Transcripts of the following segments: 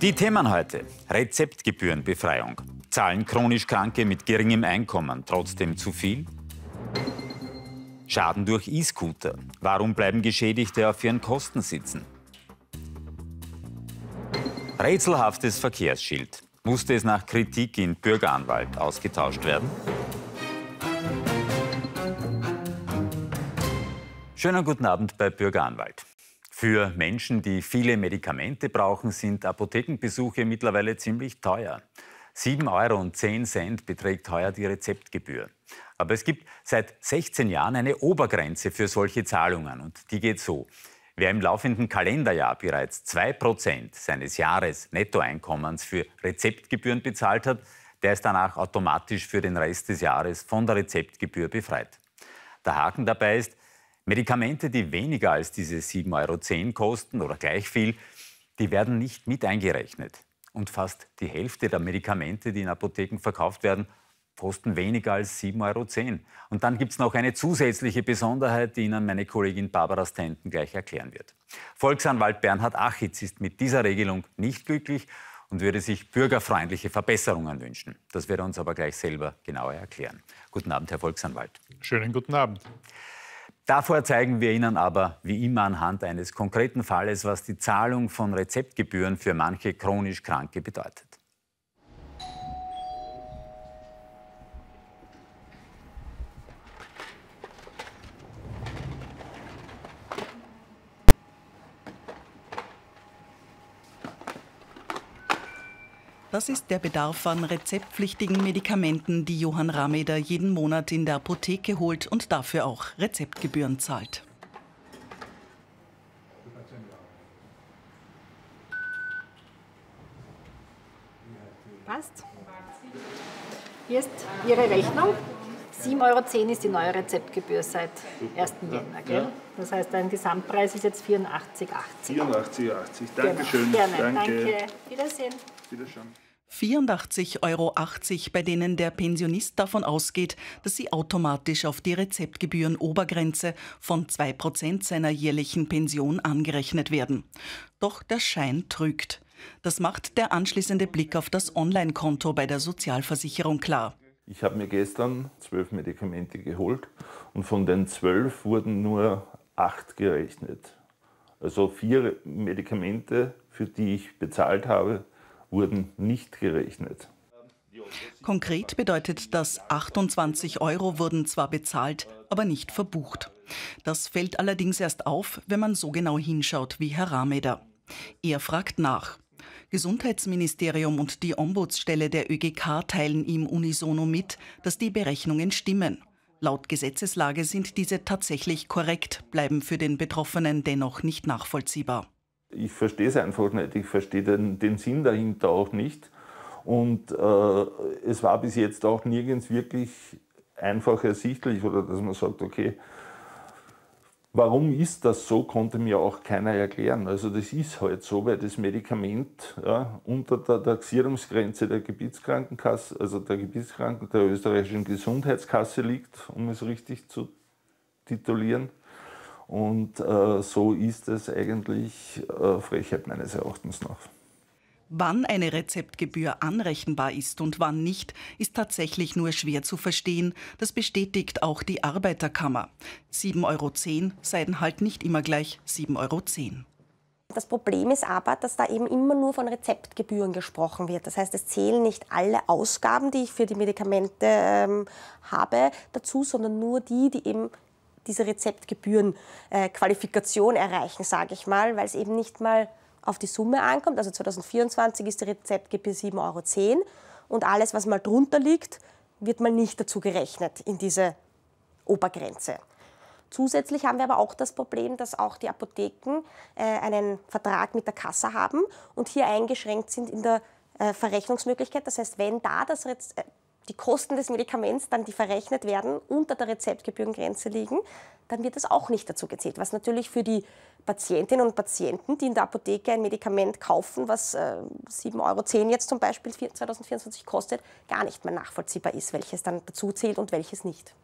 Die Themen heute. Rezeptgebührenbefreiung. Zahlen chronisch Kranke mit geringem Einkommen trotzdem zu viel? Schaden durch E-Scooter. Warum bleiben Geschädigte auf ihren Kosten sitzen? Rätselhaftes Verkehrsschild. Musste es nach Kritik in Bürgeranwalt ausgetauscht werden? Schönen guten Abend bei Bürgeranwalt. Für Menschen, die viele Medikamente brauchen, sind Apothekenbesuche mittlerweile ziemlich teuer. 7,10 Euro beträgt heuer die Rezeptgebühr. Aber es gibt seit 16 Jahren eine Obergrenze für solche Zahlungen und die geht so. Wer im laufenden Kalenderjahr bereits 2% seines Jahres Nettoeinkommens für Rezeptgebühren bezahlt hat, der ist danach automatisch für den Rest des Jahres von der Rezeptgebühr befreit. Der Haken dabei ist, Medikamente, die weniger als diese 7,10 Euro kosten oder gleich viel, die werden nicht mit eingerechnet. Und fast die Hälfte der Medikamente, die in Apotheken verkauft werden, kosten weniger als 7,10 Euro. Und dann gibt es noch eine zusätzliche Besonderheit, die Ihnen meine Kollegin Barbara Stenten gleich erklären wird. Volksanwalt Bernhard Achitz ist mit dieser Regelung nicht glücklich und würde sich bürgerfreundliche Verbesserungen wünschen. Das wird er uns aber gleich selber genauer erklären. Guten Abend, Herr Volksanwalt. Schönen guten Abend. Davor zeigen wir Ihnen aber wie immer anhand eines konkreten Falles, was die Zahlung von Rezeptgebühren für manche chronisch Kranke bedeutet. Das ist der Bedarf an rezeptpflichtigen Medikamenten, die Johann Rameder jeden Monat in der Apotheke holt und dafür auch Rezeptgebühren zahlt. Passt. Hier ist Ihre Rechnung. 7,10 Euro ist die neue Rezeptgebühr seit 1. Jänner. Gell? Das heißt, dein Gesamtpreis ist jetzt 84,80. 84,80. Genau. Dankeschön. Genau. Gerne. Danke. Danke. Wiedersehen. Wiedersehen. 84,80 Euro, bei denen der Pensionist davon ausgeht, dass sie automatisch auf die Rezeptgebührenobergrenze von 2% seiner jährlichen Pension angerechnet werden. Doch der Schein trügt. Das macht der anschließende Blick auf das Online-Konto bei der Sozialversicherung klar. Ich habe mir gestern zwölf Medikamente geholt und von den zwölf wurden nur acht gerechnet. Also vier Medikamente, für die ich bezahlt habe, wurden nicht gerechnet. Konkret bedeutet das, 28 Euro wurden zwar bezahlt, aber nicht verbucht. Das fällt allerdings erst auf, wenn man so genau hinschaut wie Herr Rameder. Er fragt nach. Gesundheitsministerium und die Ombudsstelle der ÖGK teilen ihm unisono mit, dass die Berechnungen stimmen. Laut Gesetzeslage sind diese tatsächlich korrekt, bleiben für den Betroffenen dennoch nicht nachvollziehbar. Ich verstehe es einfach nicht, ich verstehe den, den Sinn dahinter auch nicht. Und äh, es war bis jetzt auch nirgends wirklich einfach ersichtlich oder dass man sagt, okay, warum ist das so, konnte mir auch keiner erklären. Also das ist halt so, weil das Medikament ja, unter der Taxierungsgrenze der Gebietskrankenkasse, also der Gebietskranken der österreichischen Gesundheitskasse liegt, um es richtig zu titulieren. Und äh, so ist es eigentlich äh, Frechheit meines Erachtens nach. Wann eine Rezeptgebühr anrechenbar ist und wann nicht, ist tatsächlich nur schwer zu verstehen. Das bestätigt auch die Arbeiterkammer. 7,10 Euro seien halt nicht immer gleich 7,10 Euro. Das Problem ist aber, dass da eben immer nur von Rezeptgebühren gesprochen wird. Das heißt, es zählen nicht alle Ausgaben, die ich für die Medikamente ähm, habe, dazu, sondern nur die, die eben diese Rezeptgebührenqualifikation äh, erreichen, sage ich mal, weil es eben nicht mal auf die Summe ankommt. Also 2024 ist die Rezeptgebühr 7,10 Euro und alles, was mal drunter liegt, wird mal nicht dazu gerechnet in diese Obergrenze. Zusätzlich haben wir aber auch das Problem, dass auch die Apotheken äh, einen Vertrag mit der Kasse haben und hier eingeschränkt sind in der äh, Verrechnungsmöglichkeit. Das heißt, wenn da das, Rez äh, die Kosten des Medikaments dann, die verrechnet werden, unter der Rezeptgebührengrenze liegen, dann wird das auch nicht dazu gezählt. Was natürlich für die Patientinnen und Patienten, die in der Apotheke ein Medikament kaufen, was äh, 7,10 Euro jetzt zum Beispiel 2024 kostet, gar nicht mehr nachvollziehbar ist, welches dann dazu zählt und welches nicht.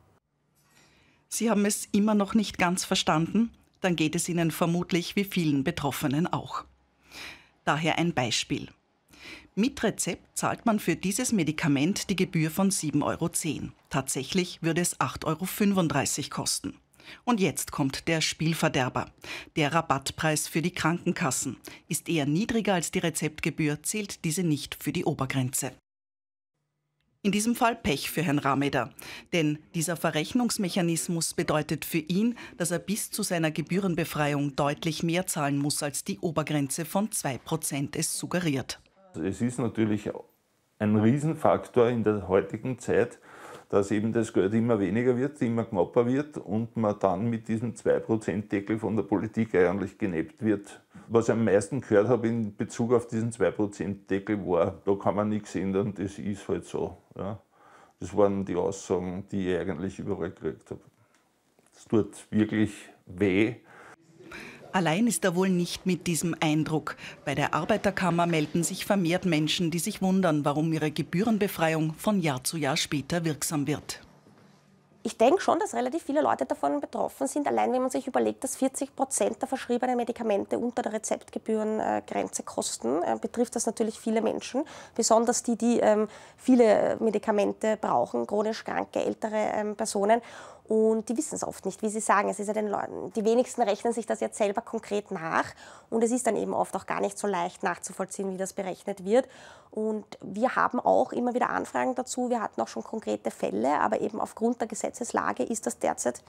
Sie haben es immer noch nicht ganz verstanden? Dann geht es Ihnen vermutlich wie vielen Betroffenen auch. Daher ein Beispiel. Mit Rezept zahlt man für dieses Medikament die Gebühr von 7,10 Euro. Tatsächlich würde es 8,35 Euro kosten. Und jetzt kommt der Spielverderber. Der Rabattpreis für die Krankenkassen ist eher niedriger als die Rezeptgebühr, zählt diese nicht für die Obergrenze. In diesem Fall Pech für Herrn Rameder, denn dieser Verrechnungsmechanismus bedeutet für ihn, dass er bis zu seiner Gebührenbefreiung deutlich mehr zahlen muss, als die Obergrenze von 2% es suggeriert. Es ist natürlich ein Riesenfaktor in der heutigen Zeit, dass eben das Geld immer weniger wird, immer knapper wird und man dann mit diesem 2%-Deckel von der Politik eigentlich genebt wird. Was ich am meisten gehört habe in Bezug auf diesen 2%-Deckel war, da kann man nichts ändern, das ist halt so. Ja. Das waren die Aussagen, die ich eigentlich überall gekriegt habe. Es tut wirklich weh, Allein ist er wohl nicht mit diesem Eindruck. Bei der Arbeiterkammer melden sich vermehrt Menschen, die sich wundern, warum ihre Gebührenbefreiung von Jahr zu Jahr später wirksam wird. Ich denke schon, dass relativ viele Leute davon betroffen sind, allein wenn man sich überlegt, dass 40 Prozent der verschriebenen Medikamente unter der Rezeptgebührengrenze kosten, äh, betrifft das natürlich viele Menschen, besonders die, die ähm, viele Medikamente brauchen, chronisch kranke, ältere ähm, Personen. Und die wissen es oft nicht, wie sie sagen. Es ist ja den Leuten, die wenigsten rechnen sich das jetzt selber konkret nach. Und es ist dann eben oft auch gar nicht so leicht nachzuvollziehen, wie das berechnet wird. Und wir haben auch immer wieder Anfragen dazu. Wir hatten auch schon konkrete Fälle, aber eben aufgrund der Gesetzeslage ist das derzeit,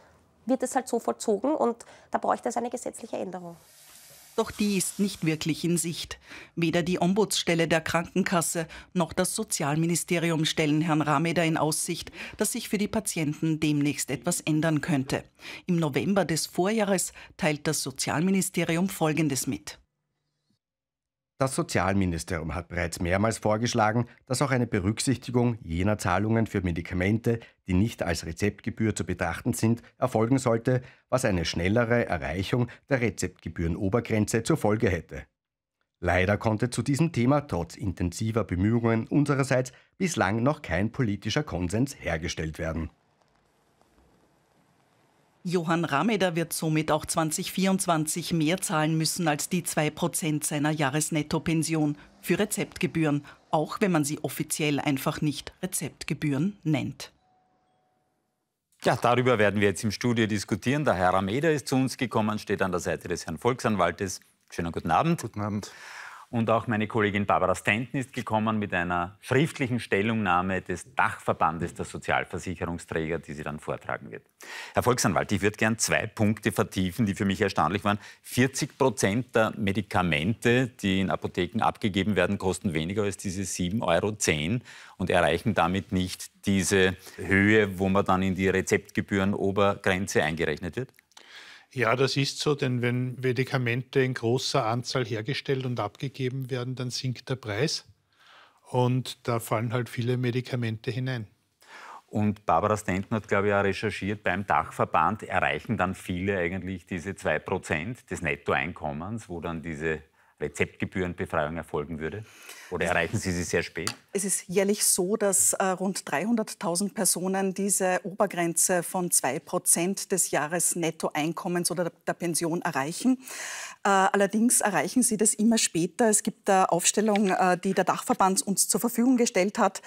wird es halt so vollzogen und da bräuchte es eine gesetzliche Änderung doch die ist nicht wirklich in Sicht. Weder die Ombudsstelle der Krankenkasse noch das Sozialministerium stellen Herrn Rameder in Aussicht, dass sich für die Patienten demnächst etwas ändern könnte. Im November des Vorjahres teilt das Sozialministerium Folgendes mit. Das Sozialministerium hat bereits mehrmals vorgeschlagen, dass auch eine Berücksichtigung jener Zahlungen für Medikamente, die nicht als Rezeptgebühr zu betrachten sind, erfolgen sollte, was eine schnellere Erreichung der Rezeptgebührenobergrenze zur Folge hätte. Leider konnte zu diesem Thema trotz intensiver Bemühungen unsererseits bislang noch kein politischer Konsens hergestellt werden. Johann Rameder wird somit auch 2024 mehr zahlen müssen als die 2% seiner Jahresnettopension für Rezeptgebühren, auch wenn man sie offiziell einfach nicht Rezeptgebühren nennt. Ja, darüber werden wir jetzt im Studio diskutieren. Der Herr Rameder ist zu uns gekommen, steht an der Seite des Herrn Volksanwaltes. Schönen guten Abend. Guten Abend. Und auch meine Kollegin Barbara Stenten ist gekommen mit einer schriftlichen Stellungnahme des Dachverbandes der Sozialversicherungsträger, die sie dann vortragen wird. Herr Volksanwalt, ich würde gern zwei Punkte vertiefen, die für mich erstaunlich waren. 40 Prozent der Medikamente, die in Apotheken abgegeben werden, kosten weniger als diese 7,10 Euro und erreichen damit nicht diese Höhe, wo man dann in die Rezeptgebührenobergrenze eingerechnet wird? Ja, das ist so, denn wenn Medikamente in großer Anzahl hergestellt und abgegeben werden, dann sinkt der Preis und da fallen halt viele Medikamente hinein. Und Barbara Stanton hat, glaube ich, auch recherchiert, beim Dachverband erreichen dann viele eigentlich diese 2% des Nettoeinkommens, wo dann diese Rezeptgebührenbefreiung erfolgen würde? Oder erreichen Sie sie sehr spät? Es ist jährlich so, dass äh, rund 300.000 Personen diese Obergrenze von 2% des Jahres Nettoeinkommens oder der Pension erreichen. Äh, allerdings erreichen sie das immer später. Es gibt eine Aufstellung, äh, die der Dachverband uns zur Verfügung gestellt hat.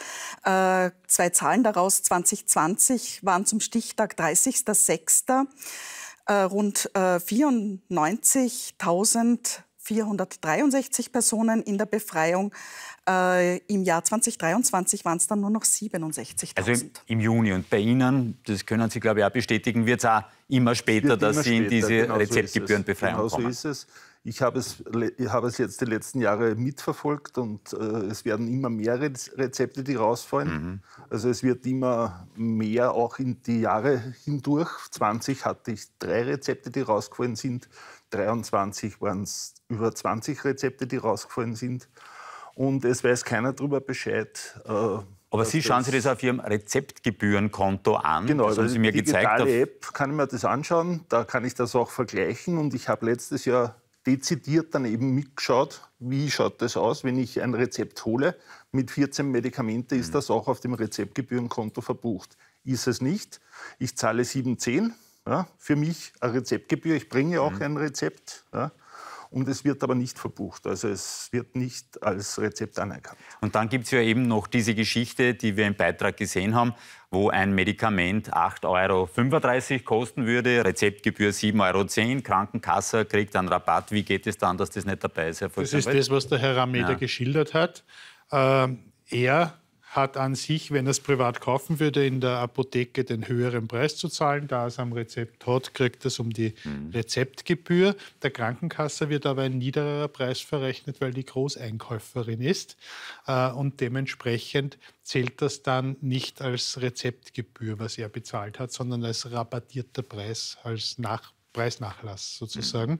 Äh, zwei Zahlen daraus. 2020 waren zum Stichtag 30.06. Äh, rund 94.000 äh, Personen. 463 Personen in der Befreiung. Äh, Im Jahr 2023 waren es dann nur noch 67.000. Also im, Juni. Und bei Ihnen, das können Sie, glaube ich, auch bestätigen, wird es auch immer später, immer dass Sie in diese genau Rezeptgebührenbefreiung so genau So ist es. Ich habe es, ich habe es jetzt die letzten Jahre mitverfolgt und äh, es werden immer mehr Rezepte, die rausfallen. Mhm. Also es wird immer mehr auch in die Jahre hindurch. 20 hatte ich drei Rezepte, die rausgefallen sind. 23 waren es über 20 Rezepte, die rausgefallen sind. Und es weiß keiner darüber Bescheid. Äh, aber Sie schauen sich das auf Ihrem Rezeptgebührenkonto an. Genau, das haben also Sie mir gezeigt. Auf der App kann ich mir das anschauen, da kann ich das auch vergleichen. Und ich habe letztes Jahr dezidiert dann eben mitgeschaut, wie schaut das aus, wenn ich ein Rezept hole. Mit 14 Medikamente ist hm. das auch auf dem Rezeptgebührenkonto verbucht. Ist es nicht. Ich zahle 7,10 ja, für mich eine Rezeptgebühr. Ich bringe auch mhm. ein Rezept. Ja, und es wird aber nicht verbucht. Also es wird nicht als Rezept anerkannt. Und dann gibt es ja eben noch diese Geschichte, die wir im Beitrag gesehen haben, wo ein Medikament 8,35 Euro kosten würde, Rezeptgebühr 7,10 Euro, Krankenkasse kriegt einen Rabatt. Wie geht es dann, dass das nicht dabei ist, Herr Das ist das, was der Herr Rameda ja. geschildert hat. Ähm, er hat an sich, wenn er es privat kaufen würde, in der Apotheke den höheren Preis zu zahlen. Da er es am Rezept hat, kriegt er es um die mhm. Rezeptgebühr. Der Krankenkasse wird aber ein niederer Preis verrechnet, weil die Großeinkäuferin ist. Äh, und dementsprechend zählt das dann nicht als Rezeptgebühr, was er bezahlt hat, sondern als rabattierter Preis, als Nach Preisnachlass sozusagen.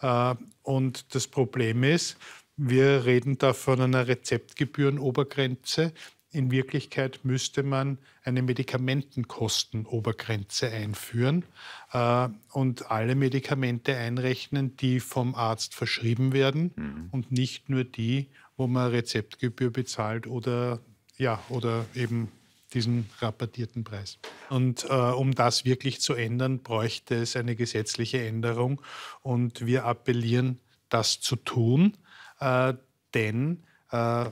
Mhm. Äh, und das Problem ist, wir reden da von einer Rezeptgebührenobergrenze, in Wirklichkeit müsste man eine Medikamentengostenobergrenze einführen äh, und alle Medikamente einrechnen, die vom Arzt verschrieben werden mhm. und nicht nur die, wo man Rezeptgebühr bezahlt oder, ja, oder eben diesen rabattierten Preis. Und äh, um das wirklich zu ändern, bräuchte es eine gesetzliche Änderung. Und wir appellieren, das zu tun, äh, denn äh,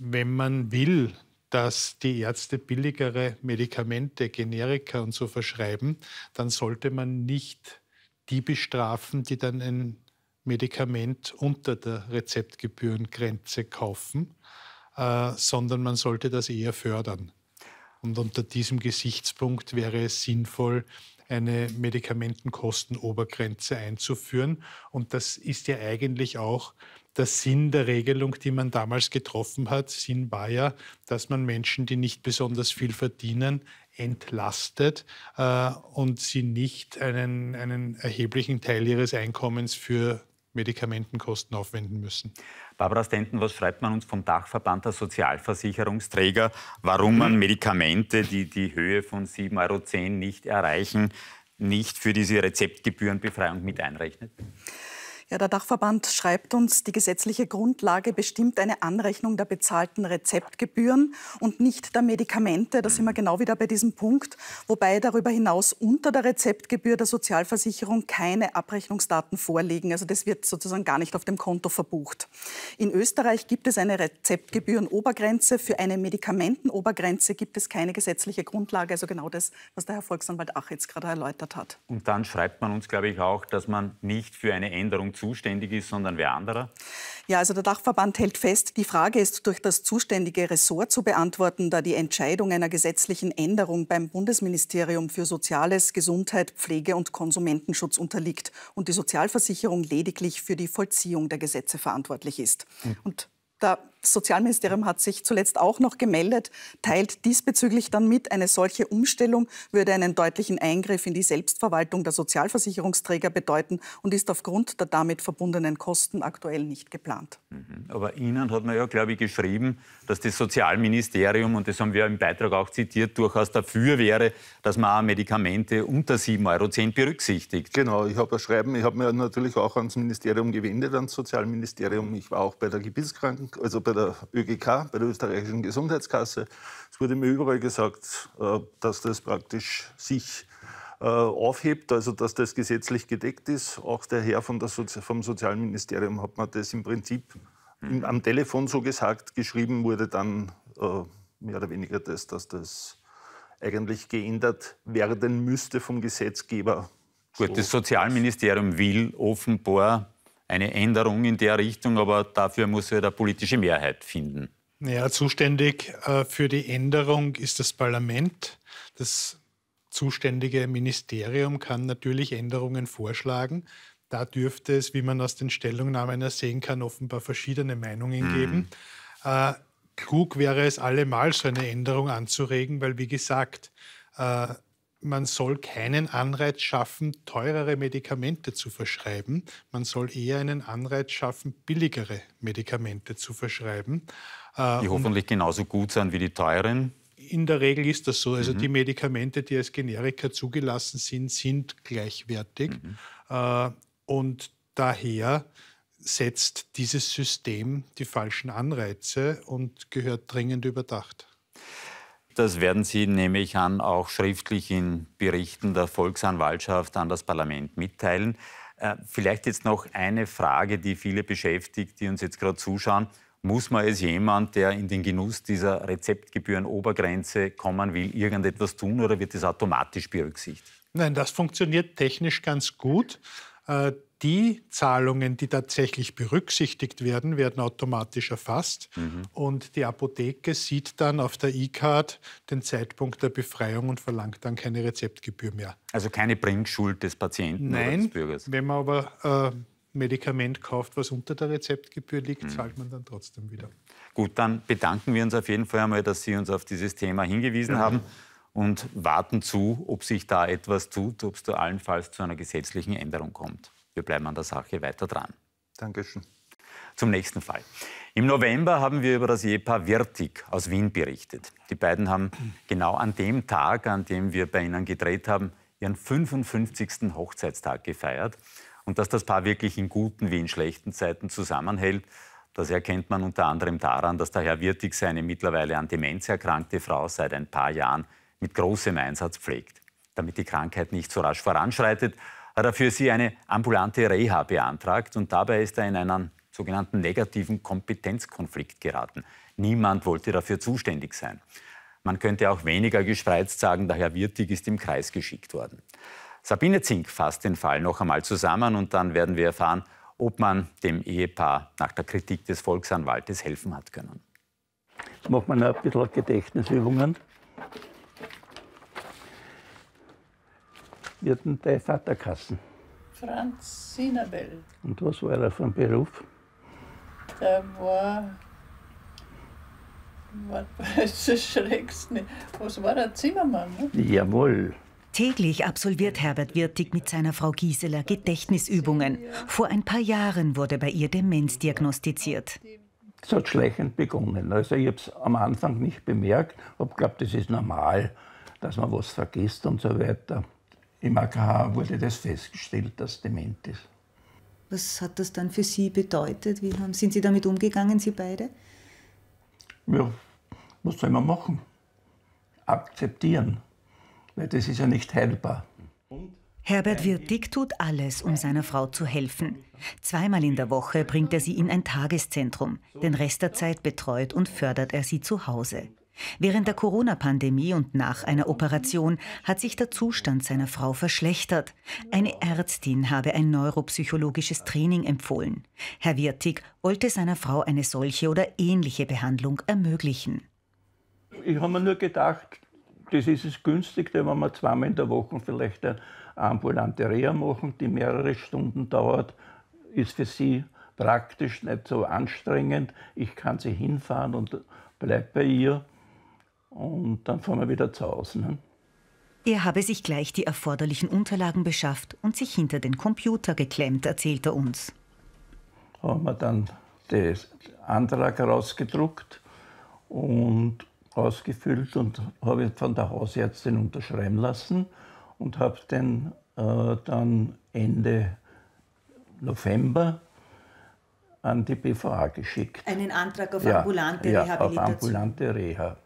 wenn man will, dass die Ärzte billigere Medikamente, Generika und so verschreiben, dann sollte man nicht die bestrafen, die dann ein Medikament unter der Rezeptgebührengrenze kaufen, äh, sondern man sollte das eher fördern. Und unter diesem Gesichtspunkt wäre es sinnvoll, eine Medikamentenkostenobergrenze einzuführen. Und das ist ja eigentlich auch der Sinn der Regelung, die man damals getroffen hat, Sinn war ja, dass man Menschen, die nicht besonders viel verdienen, entlastet äh, und sie nicht einen, einen erheblichen Teil ihres Einkommens für Medikamentenkosten aufwenden müssen. Barbara Stenten, was schreibt man uns vom Dachverband der Sozialversicherungsträger, warum man Medikamente, die die Höhe von 7,10 Euro nicht erreichen, nicht für diese Rezeptgebührenbefreiung mit einrechnet? Ja, der Dachverband schreibt uns, die gesetzliche Grundlage bestimmt eine Anrechnung der bezahlten Rezeptgebühren und nicht der Medikamente. Da sind wir genau wieder bei diesem Punkt, wobei darüber hinaus unter der Rezeptgebühr der Sozialversicherung keine Abrechnungsdaten vorliegen. Also das wird sozusagen gar nicht auf dem Konto verbucht. In Österreich gibt es eine Rezeptgebührenobergrenze. Für eine Medikamentenobergrenze gibt es keine gesetzliche Grundlage. Also genau das, was der Herr Volksanwalt Ach jetzt gerade erläutert hat. Und dann schreibt man uns, glaube ich, auch, dass man nicht für eine Änderung zu zuständig ist, sondern wer anderer? Ja, also der Dachverband hält fest, die Frage ist durch das zuständige Ressort zu beantworten, da die Entscheidung einer gesetzlichen Änderung beim Bundesministerium für Soziales, Gesundheit, Pflege und Konsumentenschutz unterliegt und die Sozialversicherung lediglich für die Vollziehung der Gesetze verantwortlich ist. Mhm. Und da das Sozialministerium hat sich zuletzt auch noch gemeldet, teilt diesbezüglich dann mit, eine solche Umstellung würde einen deutlichen Eingriff in die Selbstverwaltung der Sozialversicherungsträger bedeuten und ist aufgrund der damit verbundenen Kosten aktuell nicht geplant. Mhm. Aber Ihnen hat man ja, glaube ich, geschrieben, dass das Sozialministerium, und das haben wir im Beitrag auch zitiert, durchaus dafür wäre, dass man auch Medikamente unter 7,10 Euro berücksichtigt. Genau, ich habe das Schreiben, ich habe mir natürlich auch ans Ministerium gewendet, ans Sozialministerium. Ich war auch bei der Gebirgskranken, also bei der ÖGK, bei der österreichischen Gesundheitskasse. Es wurde mir überall gesagt, äh, dass das praktisch sich äh, aufhebt, also dass das gesetzlich gedeckt ist. Auch der Herr Sozi vom Sozialministerium hat mir das im Prinzip mhm. am Telefon so gesagt. Geschrieben wurde dann äh, mehr oder weniger das, dass das eigentlich geändert werden müsste vom Gesetzgeber. Gut, so. das Sozialministerium will offenbar eine Änderung in der Richtung, aber dafür muss er eine politische Mehrheit finden. Naja, zuständig äh, für die Änderung ist das Parlament. Das zuständige Ministerium kann natürlich Änderungen vorschlagen. Da dürfte es, wie man aus den Stellungnahmen ersehen kann, offenbar verschiedene Meinungen mhm. geben. Äh, klug wäre es allemal, so eine Änderung anzuregen, weil, wie gesagt, äh, man soll keinen Anreiz schaffen, teurere Medikamente zu verschreiben. Man soll eher einen Anreiz schaffen, billigere Medikamente zu verschreiben. Äh, die hoffentlich genauso gut sind wie die teuren. In der Regel ist das so. Also mhm. die Medikamente, die als Generika zugelassen sind, sind gleichwertig. Mhm. Äh, und daher setzt dieses System die falschen Anreize und gehört dringend überdacht. Das werden Sie, nehme ich an, auch schriftlich in Berichten der Volksanwaltschaft an das Parlament mitteilen. Äh, vielleicht jetzt noch eine Frage, die viele beschäftigt, die uns jetzt gerade zuschauen. Muss man als jemand, der in den Genuss dieser Rezeptgebühren-Obergrenze kommen will, irgendetwas tun oder wird das automatisch berücksichtigt? Nein, das funktioniert technisch ganz gut. Äh, die Zahlungen, die tatsächlich berücksichtigt werden, werden automatisch erfasst mhm. und die Apotheke sieht dann auf der E-Card den Zeitpunkt der Befreiung und verlangt dann keine Rezeptgebühr mehr. Also keine Bringschuld des Patienten Nein, oder des Bürgers. Wenn man aber äh, Medikament kauft, was unter der Rezeptgebühr liegt, mhm. zahlt man dann trotzdem wieder. Gut, dann bedanken wir uns auf jeden Fall einmal, dass Sie uns auf dieses Thema hingewiesen mhm. haben und warten zu, ob sich da etwas tut, ob es da allenfalls zu einer gesetzlichen Änderung kommt. Wir bleiben an der Sache weiter dran. Dankeschön. Zum nächsten Fall. Im November haben wir über das Ehepaar Wirtig aus Wien berichtet. Die beiden haben genau an dem Tag, an dem wir bei ihnen gedreht haben, ihren 55. Hochzeitstag gefeiert. Und dass das Paar wirklich in guten wie in schlechten Zeiten zusammenhält, das erkennt man unter anderem daran, dass der Herr Wirtig seine mittlerweile an Demenz erkrankte Frau seit ein paar Jahren mit großem Einsatz pflegt. Damit die Krankheit nicht so rasch voranschreitet, hat er für sie eine ambulante Reha beantragt und dabei ist er in einen sogenannten negativen Kompetenzkonflikt geraten. Niemand wollte dafür zuständig sein. Man könnte auch weniger gespreizt sagen, der Herr Wirtig ist im Kreis geschickt worden. Sabine Zink fasst den Fall noch einmal zusammen und dann werden wir erfahren, ob man dem Ehepaar nach der Kritik des Volksanwaltes helfen hat können. Jetzt macht man ein bisschen Gedächtnisübungen. wird denn dein Vater kassen? Franz Sinabel. Und was war er für ein Beruf? Der war. Was schreckst Was war der Zimmermann? Ne? Jawohl. Täglich absolviert Herbert Wirtig mit seiner Frau Gisela Gedächtnisübungen. Vor ein paar Jahren wurde bei ihr Demenz diagnostiziert. Es hat schleichend begonnen. Also ich habe es am Anfang nicht bemerkt, habe geglaubt, das ist normal, dass man was vergisst und so weiter. Im AKH wurde das festgestellt, dass dement ist. Was hat das dann für Sie bedeutet? Wie haben, sind Sie damit umgegangen, Sie beide? Ja, was soll man machen? Akzeptieren, weil das ist ja nicht heilbar. Herbert Wirtig tut alles, um seiner Frau zu helfen. Zweimal in der Woche bringt er sie in ein Tageszentrum. Den Rest der Zeit betreut und fördert er sie zu Hause. Während der Corona-Pandemie und nach einer Operation hat sich der Zustand seiner Frau verschlechtert. Eine Ärztin habe ein neuropsychologisches Training empfohlen. Herr Wirtig wollte seiner Frau eine solche oder ähnliche Behandlung ermöglichen. Ich habe mir nur gedacht, das ist das Günstigste, wenn wir zweimal in der Woche vielleicht eine ambulante Reha machen, die mehrere Stunden dauert, ist für sie praktisch nicht so anstrengend. Ich kann sie hinfahren und bleibe bei ihr und dann fahren wir wieder zu Hause. Ne? Er habe sich gleich die erforderlichen Unterlagen beschafft und sich hinter den Computer geklemmt, erzählt er uns. Haben wir dann den Antrag herausgedruckt und ausgefüllt und habe ihn von der Hausärztin unterschreiben lassen und habe den äh, dann Ende November an die BVA geschickt. Einen Antrag auf ambulante ja, Rehabilitation? auf ambulante Rehab.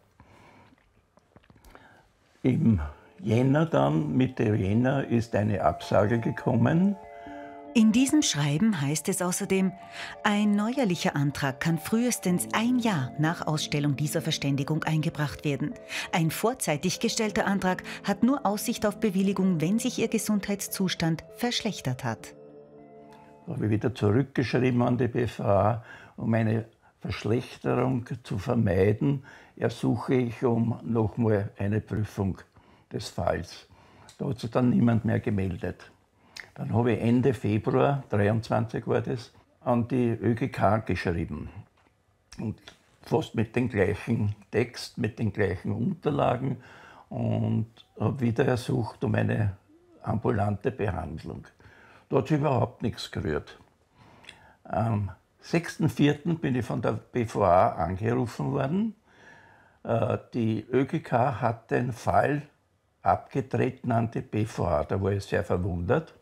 Im Jänner dann, Mitte Jänner, ist eine Absage gekommen. In diesem Schreiben heißt es außerdem, ein neuerlicher Antrag kann frühestens ein Jahr nach Ausstellung dieser Verständigung eingebracht werden. Ein vorzeitig gestellter Antrag hat nur Aussicht auf Bewilligung, wenn sich ihr Gesundheitszustand verschlechtert hat. Da habe ich wieder zurückgeschrieben an die BFH, um eine Verschlechterung zu vermeiden, ersuche ich um nochmal eine Prüfung des Falls. Da hat sich dann niemand mehr gemeldet. Dann habe ich Ende Februar, 23 war das, an die ÖGK geschrieben. Und fast mit dem gleichen Text, mit den gleichen Unterlagen und habe wieder ersucht um eine ambulante Behandlung. Da hat sich überhaupt nichts gerührt. Am 6.4. bin ich von der BVA angerufen worden äh, die ÖGK hat den Fall abgetreten an die BVA, da war ich sehr verwundert.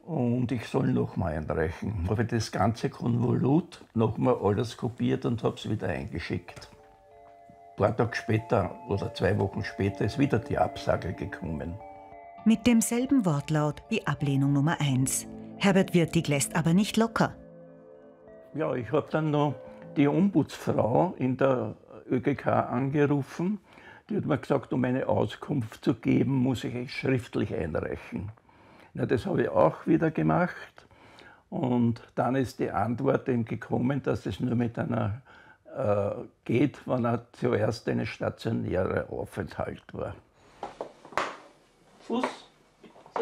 Und ich soll nochmal einreichen. Da Habe ich das ganze Konvolut nochmal alles kopiert und habe es wieder eingeschickt. Ein paar Tage später oder zwei Wochen später ist wieder die Absage gekommen. Mit demselben Wortlaut wie Ablehnung Nummer 1. Herbert Wirtig lässt aber nicht locker. Ja, ich habe dann noch die Ombudsfrau in der ÖGK angerufen. Die hat mir gesagt, um eine Auskunft zu geben, muss ich schriftlich einreichen. Na, das habe ich auch wieder gemacht. Und dann ist die Antwort eben gekommen, dass es nur mit einer äh, geht, wenn er zuerst ein stationärer Aufenthalt war. Fuß.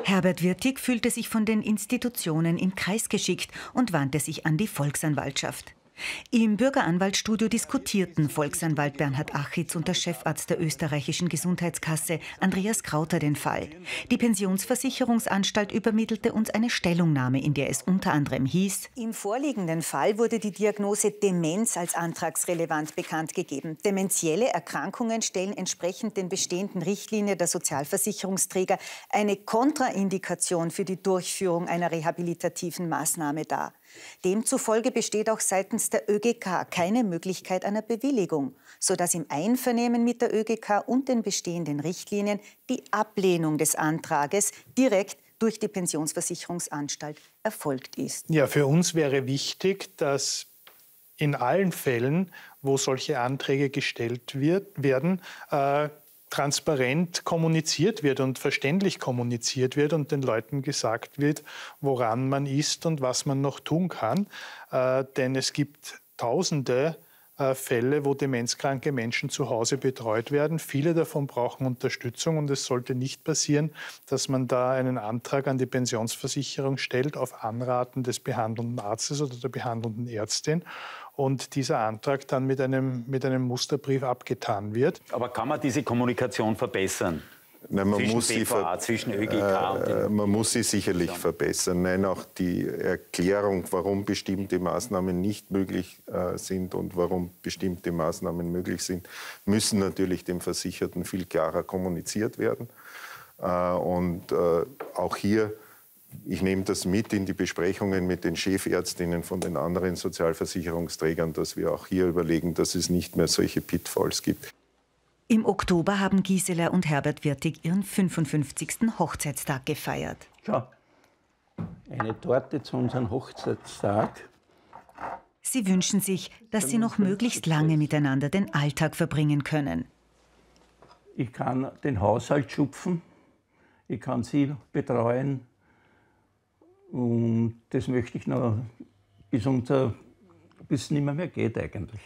Herbert Wirtig fühlte sich von den Institutionen im Kreis geschickt und wandte sich an die Volksanwaltschaft. Im Bürgeranwaltsstudio diskutierten Volksanwalt Bernhard Achitz und der Chefarzt der österreichischen Gesundheitskasse Andreas Krauter den Fall. Die Pensionsversicherungsanstalt übermittelte uns eine Stellungnahme, in der es unter anderem hieß: Im vorliegenden Fall wurde die Diagnose Demenz als antragsrelevant bekannt gegeben. Dementielle Erkrankungen stellen entsprechend den bestehenden Richtlinie der Sozialversicherungsträger eine Kontraindikation für die Durchführung einer rehabilitativen Maßnahme dar. Demzufolge besteht auch seitens der ÖGK keine Möglichkeit einer Bewilligung, sodass im Einvernehmen mit der ÖGK und den bestehenden Richtlinien die Ablehnung des Antrages direkt durch die Pensionsversicherungsanstalt erfolgt ist. Ja, für uns wäre wichtig, dass in allen Fällen, wo solche Anträge gestellt wird, werden, äh, transparent kommuniziert wird und verständlich kommuniziert wird und den Leuten gesagt wird, woran man ist und was man noch tun kann. Äh, denn es gibt tausende äh, Fälle, wo demenzkranke Menschen zu Hause betreut werden. Viele davon brauchen Unterstützung und es sollte nicht passieren, dass man da einen Antrag an die Pensionsversicherung stellt auf Anraten des behandelnden Arztes oder der behandelnden Ärztin und dieser Antrag dann mit einem, mit einem Musterbrief abgetan wird. Aber kann man diese Kommunikation verbessern? Nein, man, muss BVA, sie äh, äh, man muss sie sicherlich Land. verbessern. Nein, auch die Erklärung, warum bestimmte Maßnahmen nicht möglich äh, sind und warum bestimmte Maßnahmen möglich sind, müssen natürlich dem Versicherten viel klarer kommuniziert werden. Äh, und äh, auch hier ich nehme das mit in die Besprechungen mit den Chefärztinnen von den anderen Sozialversicherungsträgern, dass wir auch hier überlegen, dass es nicht mehr solche Pitfalls gibt. Im Oktober haben Gisela und Herbert Wirtig ihren 55. Hochzeitstag gefeiert. Schau, eine Torte zu unserem Hochzeitstag. Sie wünschen sich, dass sie noch möglichst lange miteinander den Alltag verbringen können. Ich kann den Haushalt schupfen, ich kann sie betreuen, und das möchte ich noch bis unter, bis es nicht mehr, mehr geht eigentlich.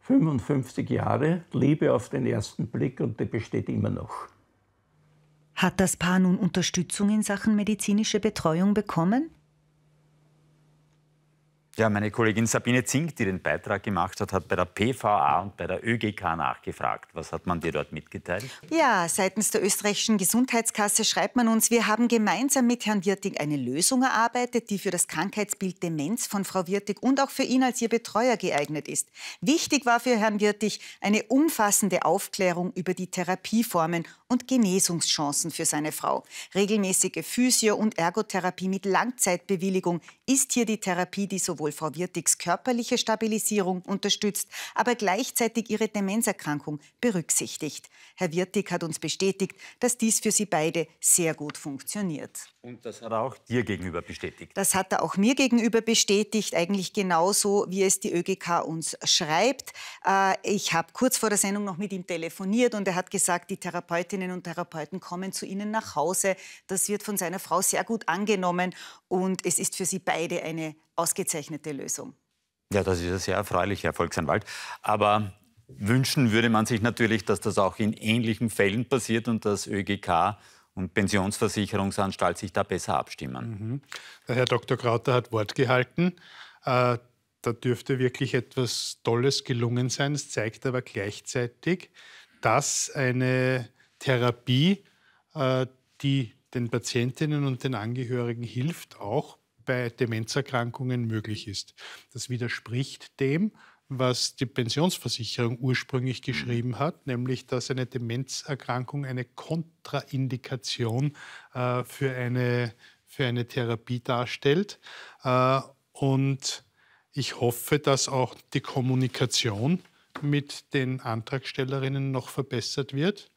55 Jahre, Liebe auf den ersten Blick und die besteht immer noch. Hat das Paar nun Unterstützung in Sachen medizinische Betreuung bekommen? Ja, meine Kollegin Sabine Zink, die den Beitrag gemacht hat, hat bei der PVA und bei der ÖGK nachgefragt. Was hat man dir dort mitgeteilt? Ja, seitens der österreichischen Gesundheitskasse schreibt man uns, wir haben gemeinsam mit Herrn Wirtig eine Lösung erarbeitet, die für das Krankheitsbild Demenz von Frau Wirtig und auch für ihn als ihr Betreuer geeignet ist. Wichtig war für Herrn Wirtig eine umfassende Aufklärung über die Therapieformen und Genesungschancen für seine Frau. Regelmäßige Physio- und Ergotherapie mit Langzeitbewilligung ist hier die Therapie, die sowohl Frau Wirtigs körperliche Stabilisierung unterstützt, aber gleichzeitig ihre Demenzerkrankung berücksichtigt. Herr Wirtig hat uns bestätigt, dass dies für sie beide sehr gut funktioniert. Und das hat er auch dir gegenüber bestätigt. Das hat er auch mir gegenüber bestätigt, eigentlich genauso, wie es die ÖGK uns schreibt. Äh, ich habe kurz vor der Sendung noch mit ihm telefoniert und er hat gesagt, die Therapeutinnen und Therapeuten kommen zu Ihnen nach Hause. Das wird von seiner Frau sehr gut angenommen und es ist für Sie beide eine ausgezeichnete Lösung. Ja, das ist ein sehr erfreulicher Erfolgsanwalt. Aber wünschen würde man sich natürlich, dass das auch in ähnlichen Fällen passiert und das ÖGK und Pensionsversicherungsanstalt sich da besser abstimmen. Mhm. Der Herr Dr. Krauter hat Wort gehalten. Äh, da dürfte wirklich etwas Tolles gelungen sein. Es zeigt aber gleichzeitig, dass eine Therapie, äh, die den Patientinnen und den Angehörigen hilft, auch bei Demenzerkrankungen möglich ist. Das widerspricht dem, was die Pensionsversicherung ursprünglich geschrieben hat, nämlich dass eine Demenzerkrankung eine Kontraindikation äh, für, eine, für eine Therapie darstellt. Äh, und ich hoffe, dass auch die Kommunikation mit den Antragstellerinnen noch verbessert wird.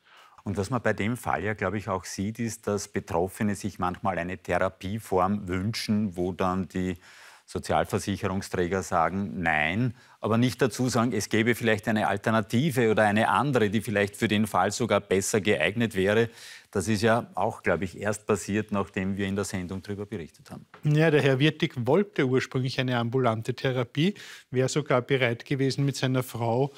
Und was man bei dem Fall ja, glaube ich, auch sieht, ist, dass Betroffene sich manchmal eine Therapieform wünschen, wo dann die Sozialversicherungsträger sagen Nein, aber nicht dazu sagen, es gäbe vielleicht eine Alternative oder eine andere, die vielleicht für den Fall sogar besser geeignet wäre. Das ist ja auch, glaube ich, erst passiert, nachdem wir in der Sendung darüber berichtet haben. Ja, der Herr Wirtig wollte ursprünglich eine ambulante Therapie, wäre sogar bereit gewesen, mit seiner Frau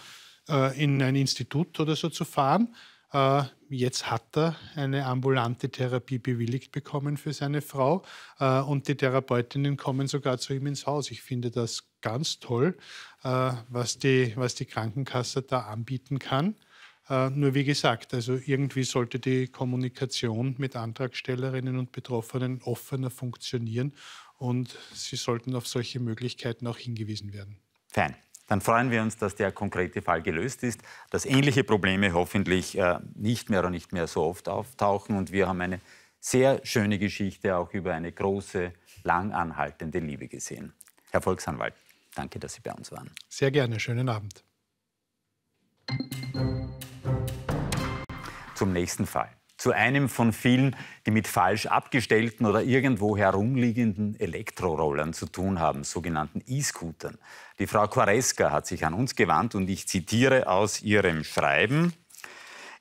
äh, in ein Institut oder so zu fahren. Äh, jetzt hat er eine ambulante Therapie bewilligt bekommen für seine Frau äh, und die Therapeutinnen kommen sogar zu ihm ins Haus. Ich finde das ganz toll, äh, was die, was die Krankenkasse da anbieten kann. Nur wie gesagt, also irgendwie sollte die Kommunikation mit Antragstellerinnen und Betroffenen offener funktionieren und sie sollten auf solche Möglichkeiten auch hingewiesen werden. Fan dann freuen wir uns, dass der konkrete Fall gelöst ist, dass ähnliche Probleme hoffentlich äh, nicht mehr oder nicht mehr so oft auftauchen. Und wir haben eine sehr schöne Geschichte auch über eine große, lang anhaltende Liebe gesehen. Herr Volksanwalt, danke, dass Sie bei uns waren. Sehr gerne, schönen Abend. Zum nächsten Fall zu einem von vielen, die mit falsch abgestellten oder irgendwo herumliegenden Elektrorollern zu tun haben, sogenannten E-Scootern. Die Frau Quaresca hat sich an uns gewandt und ich zitiere aus ihrem Schreiben.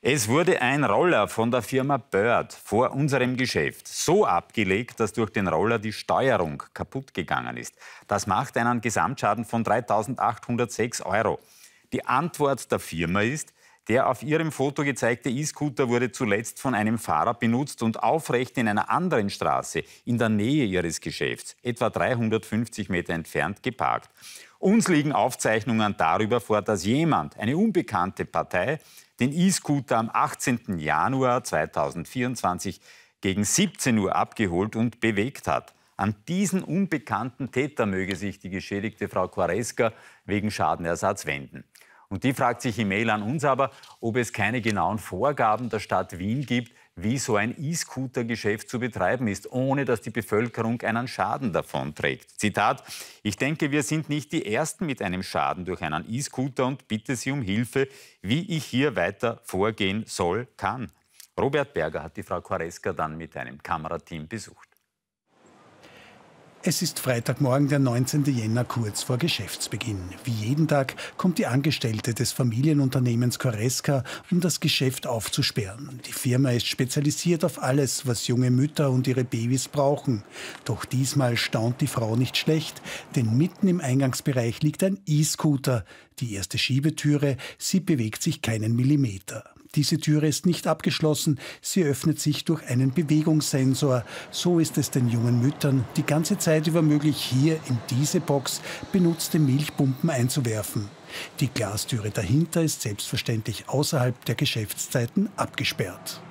Es wurde ein Roller von der Firma Bird vor unserem Geschäft so abgelegt, dass durch den Roller die Steuerung kaputt gegangen ist. Das macht einen Gesamtschaden von 3.806 Euro. Die Antwort der Firma ist, der auf Ihrem Foto gezeigte E-Scooter wurde zuletzt von einem Fahrer benutzt und aufrecht in einer anderen Straße in der Nähe Ihres Geschäfts, etwa 350 Meter entfernt, geparkt. Uns liegen Aufzeichnungen darüber vor, dass jemand, eine unbekannte Partei, den E-Scooter am 18. Januar 2024 gegen 17 Uhr abgeholt und bewegt hat. An diesen unbekannten Täter möge sich die geschädigte Frau Quaresca wegen Schadenersatz wenden. Und die fragt sich im Mail an uns aber, ob es keine genauen Vorgaben der Stadt Wien gibt, wie so ein E-Scooter-Geschäft zu betreiben ist, ohne dass die Bevölkerung einen Schaden davon trägt. Zitat, ich denke, wir sind nicht die Ersten mit einem Schaden durch einen E-Scooter und bitte Sie um Hilfe, wie ich hier weiter vorgehen soll, kann. Robert Berger hat die Frau Quaresca dann mit einem Kamerateam besucht. Es ist Freitagmorgen, der 19. Jänner, kurz vor Geschäftsbeginn. Wie jeden Tag kommt die Angestellte des Familienunternehmens Koreska, um das Geschäft aufzusperren. Die Firma ist spezialisiert auf alles, was junge Mütter und ihre Babys brauchen. Doch diesmal staunt die Frau nicht schlecht, denn mitten im Eingangsbereich liegt ein E-Scooter. Die erste Schiebetüre, sie bewegt sich keinen Millimeter. Diese Türe ist nicht abgeschlossen, sie öffnet sich durch einen Bewegungssensor. So ist es den jungen Müttern die ganze Zeit über möglich, hier in diese Box benutzte Milchpumpen einzuwerfen. Die Glastüre dahinter ist selbstverständlich außerhalb der Geschäftszeiten abgesperrt.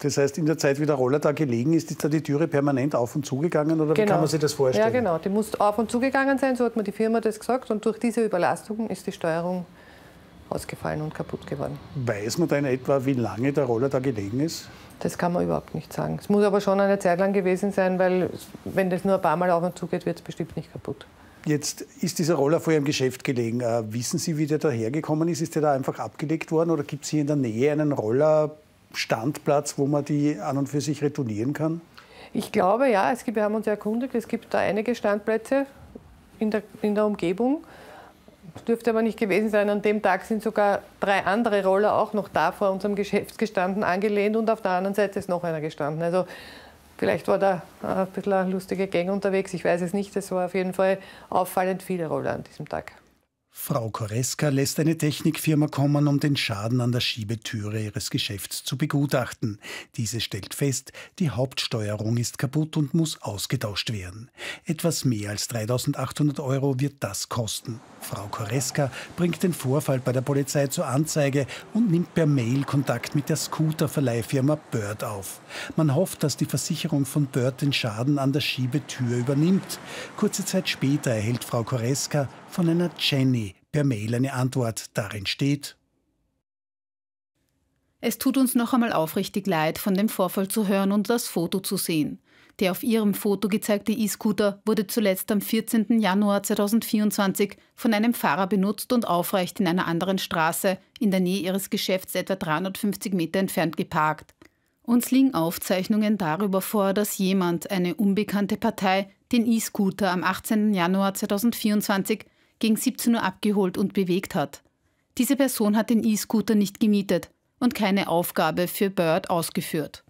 Das heißt, in der Zeit, wie der Roller da gelegen ist, ist da die Türe permanent auf und zugegangen oder genau. wie kann man sich das vorstellen? Ja, genau. Die muss auf und zugegangen sein, so hat mir die Firma das gesagt. Und durch diese Überlastung ist die Steuerung ausgefallen und kaputt geworden. Weiß man da in etwa, wie lange der Roller da gelegen ist? Das kann man überhaupt nicht sagen. Es muss aber schon eine Zeit lang gewesen sein, weil wenn das nur ein paar Mal auf und zu geht, wird es bestimmt nicht kaputt. Jetzt ist dieser Roller vor Ihrem Geschäft gelegen. Äh, wissen Sie, wie der da hergekommen ist? Ist der da einfach abgelegt worden oder gibt es hier in der Nähe einen Rollerstandplatz, wo man die an und für sich retournieren kann? Ich glaube ja, es gibt, wir haben uns erkundigt, es gibt da einige Standplätze in der, in der Umgebung. Es dürfte aber nicht gewesen sein. An dem Tag sind sogar drei andere Roller auch noch da vor unserem Geschäft gestanden, angelehnt und auf der anderen Seite ist noch einer gestanden. Also vielleicht war da äh, ein bisschen eine lustige Gang unterwegs. Ich weiß es nicht. Es war auf jeden Fall auffallend viele Roller an diesem Tag. Frau Koreska lässt eine Technikfirma kommen, um den Schaden an der Schiebetüre ihres Geschäfts zu begutachten. Diese stellt fest, die Hauptsteuerung ist kaputt und muss ausgetauscht werden. Etwas mehr als 3800 Euro wird das kosten. Frau Koreska bringt den Vorfall bei der Polizei zur Anzeige und nimmt per Mail Kontakt mit der Scooterverleihfirma Bird auf. Man hofft, dass die Versicherung von Bird den Schaden an der Schiebetür übernimmt. Kurze Zeit später erhält Frau Koreska von einer Jenny per Mail eine Antwort. Darin steht, es tut uns noch einmal aufrichtig leid, von dem Vorfall zu hören und das Foto zu sehen. Der auf Ihrem Foto gezeigte E-Scooter wurde zuletzt am 14. Januar 2024 von einem Fahrer benutzt und aufrecht in einer anderen Straße in der Nähe Ihres Geschäfts etwa 350 Meter entfernt geparkt. Uns liegen Aufzeichnungen darüber vor, dass jemand, eine unbekannte Partei, den E-Scooter am 18. Januar 2024 gegen 17 Uhr abgeholt und bewegt hat. Diese Person hat den E-Scooter nicht gemietet und keine Aufgabe für Bird ausgeführt.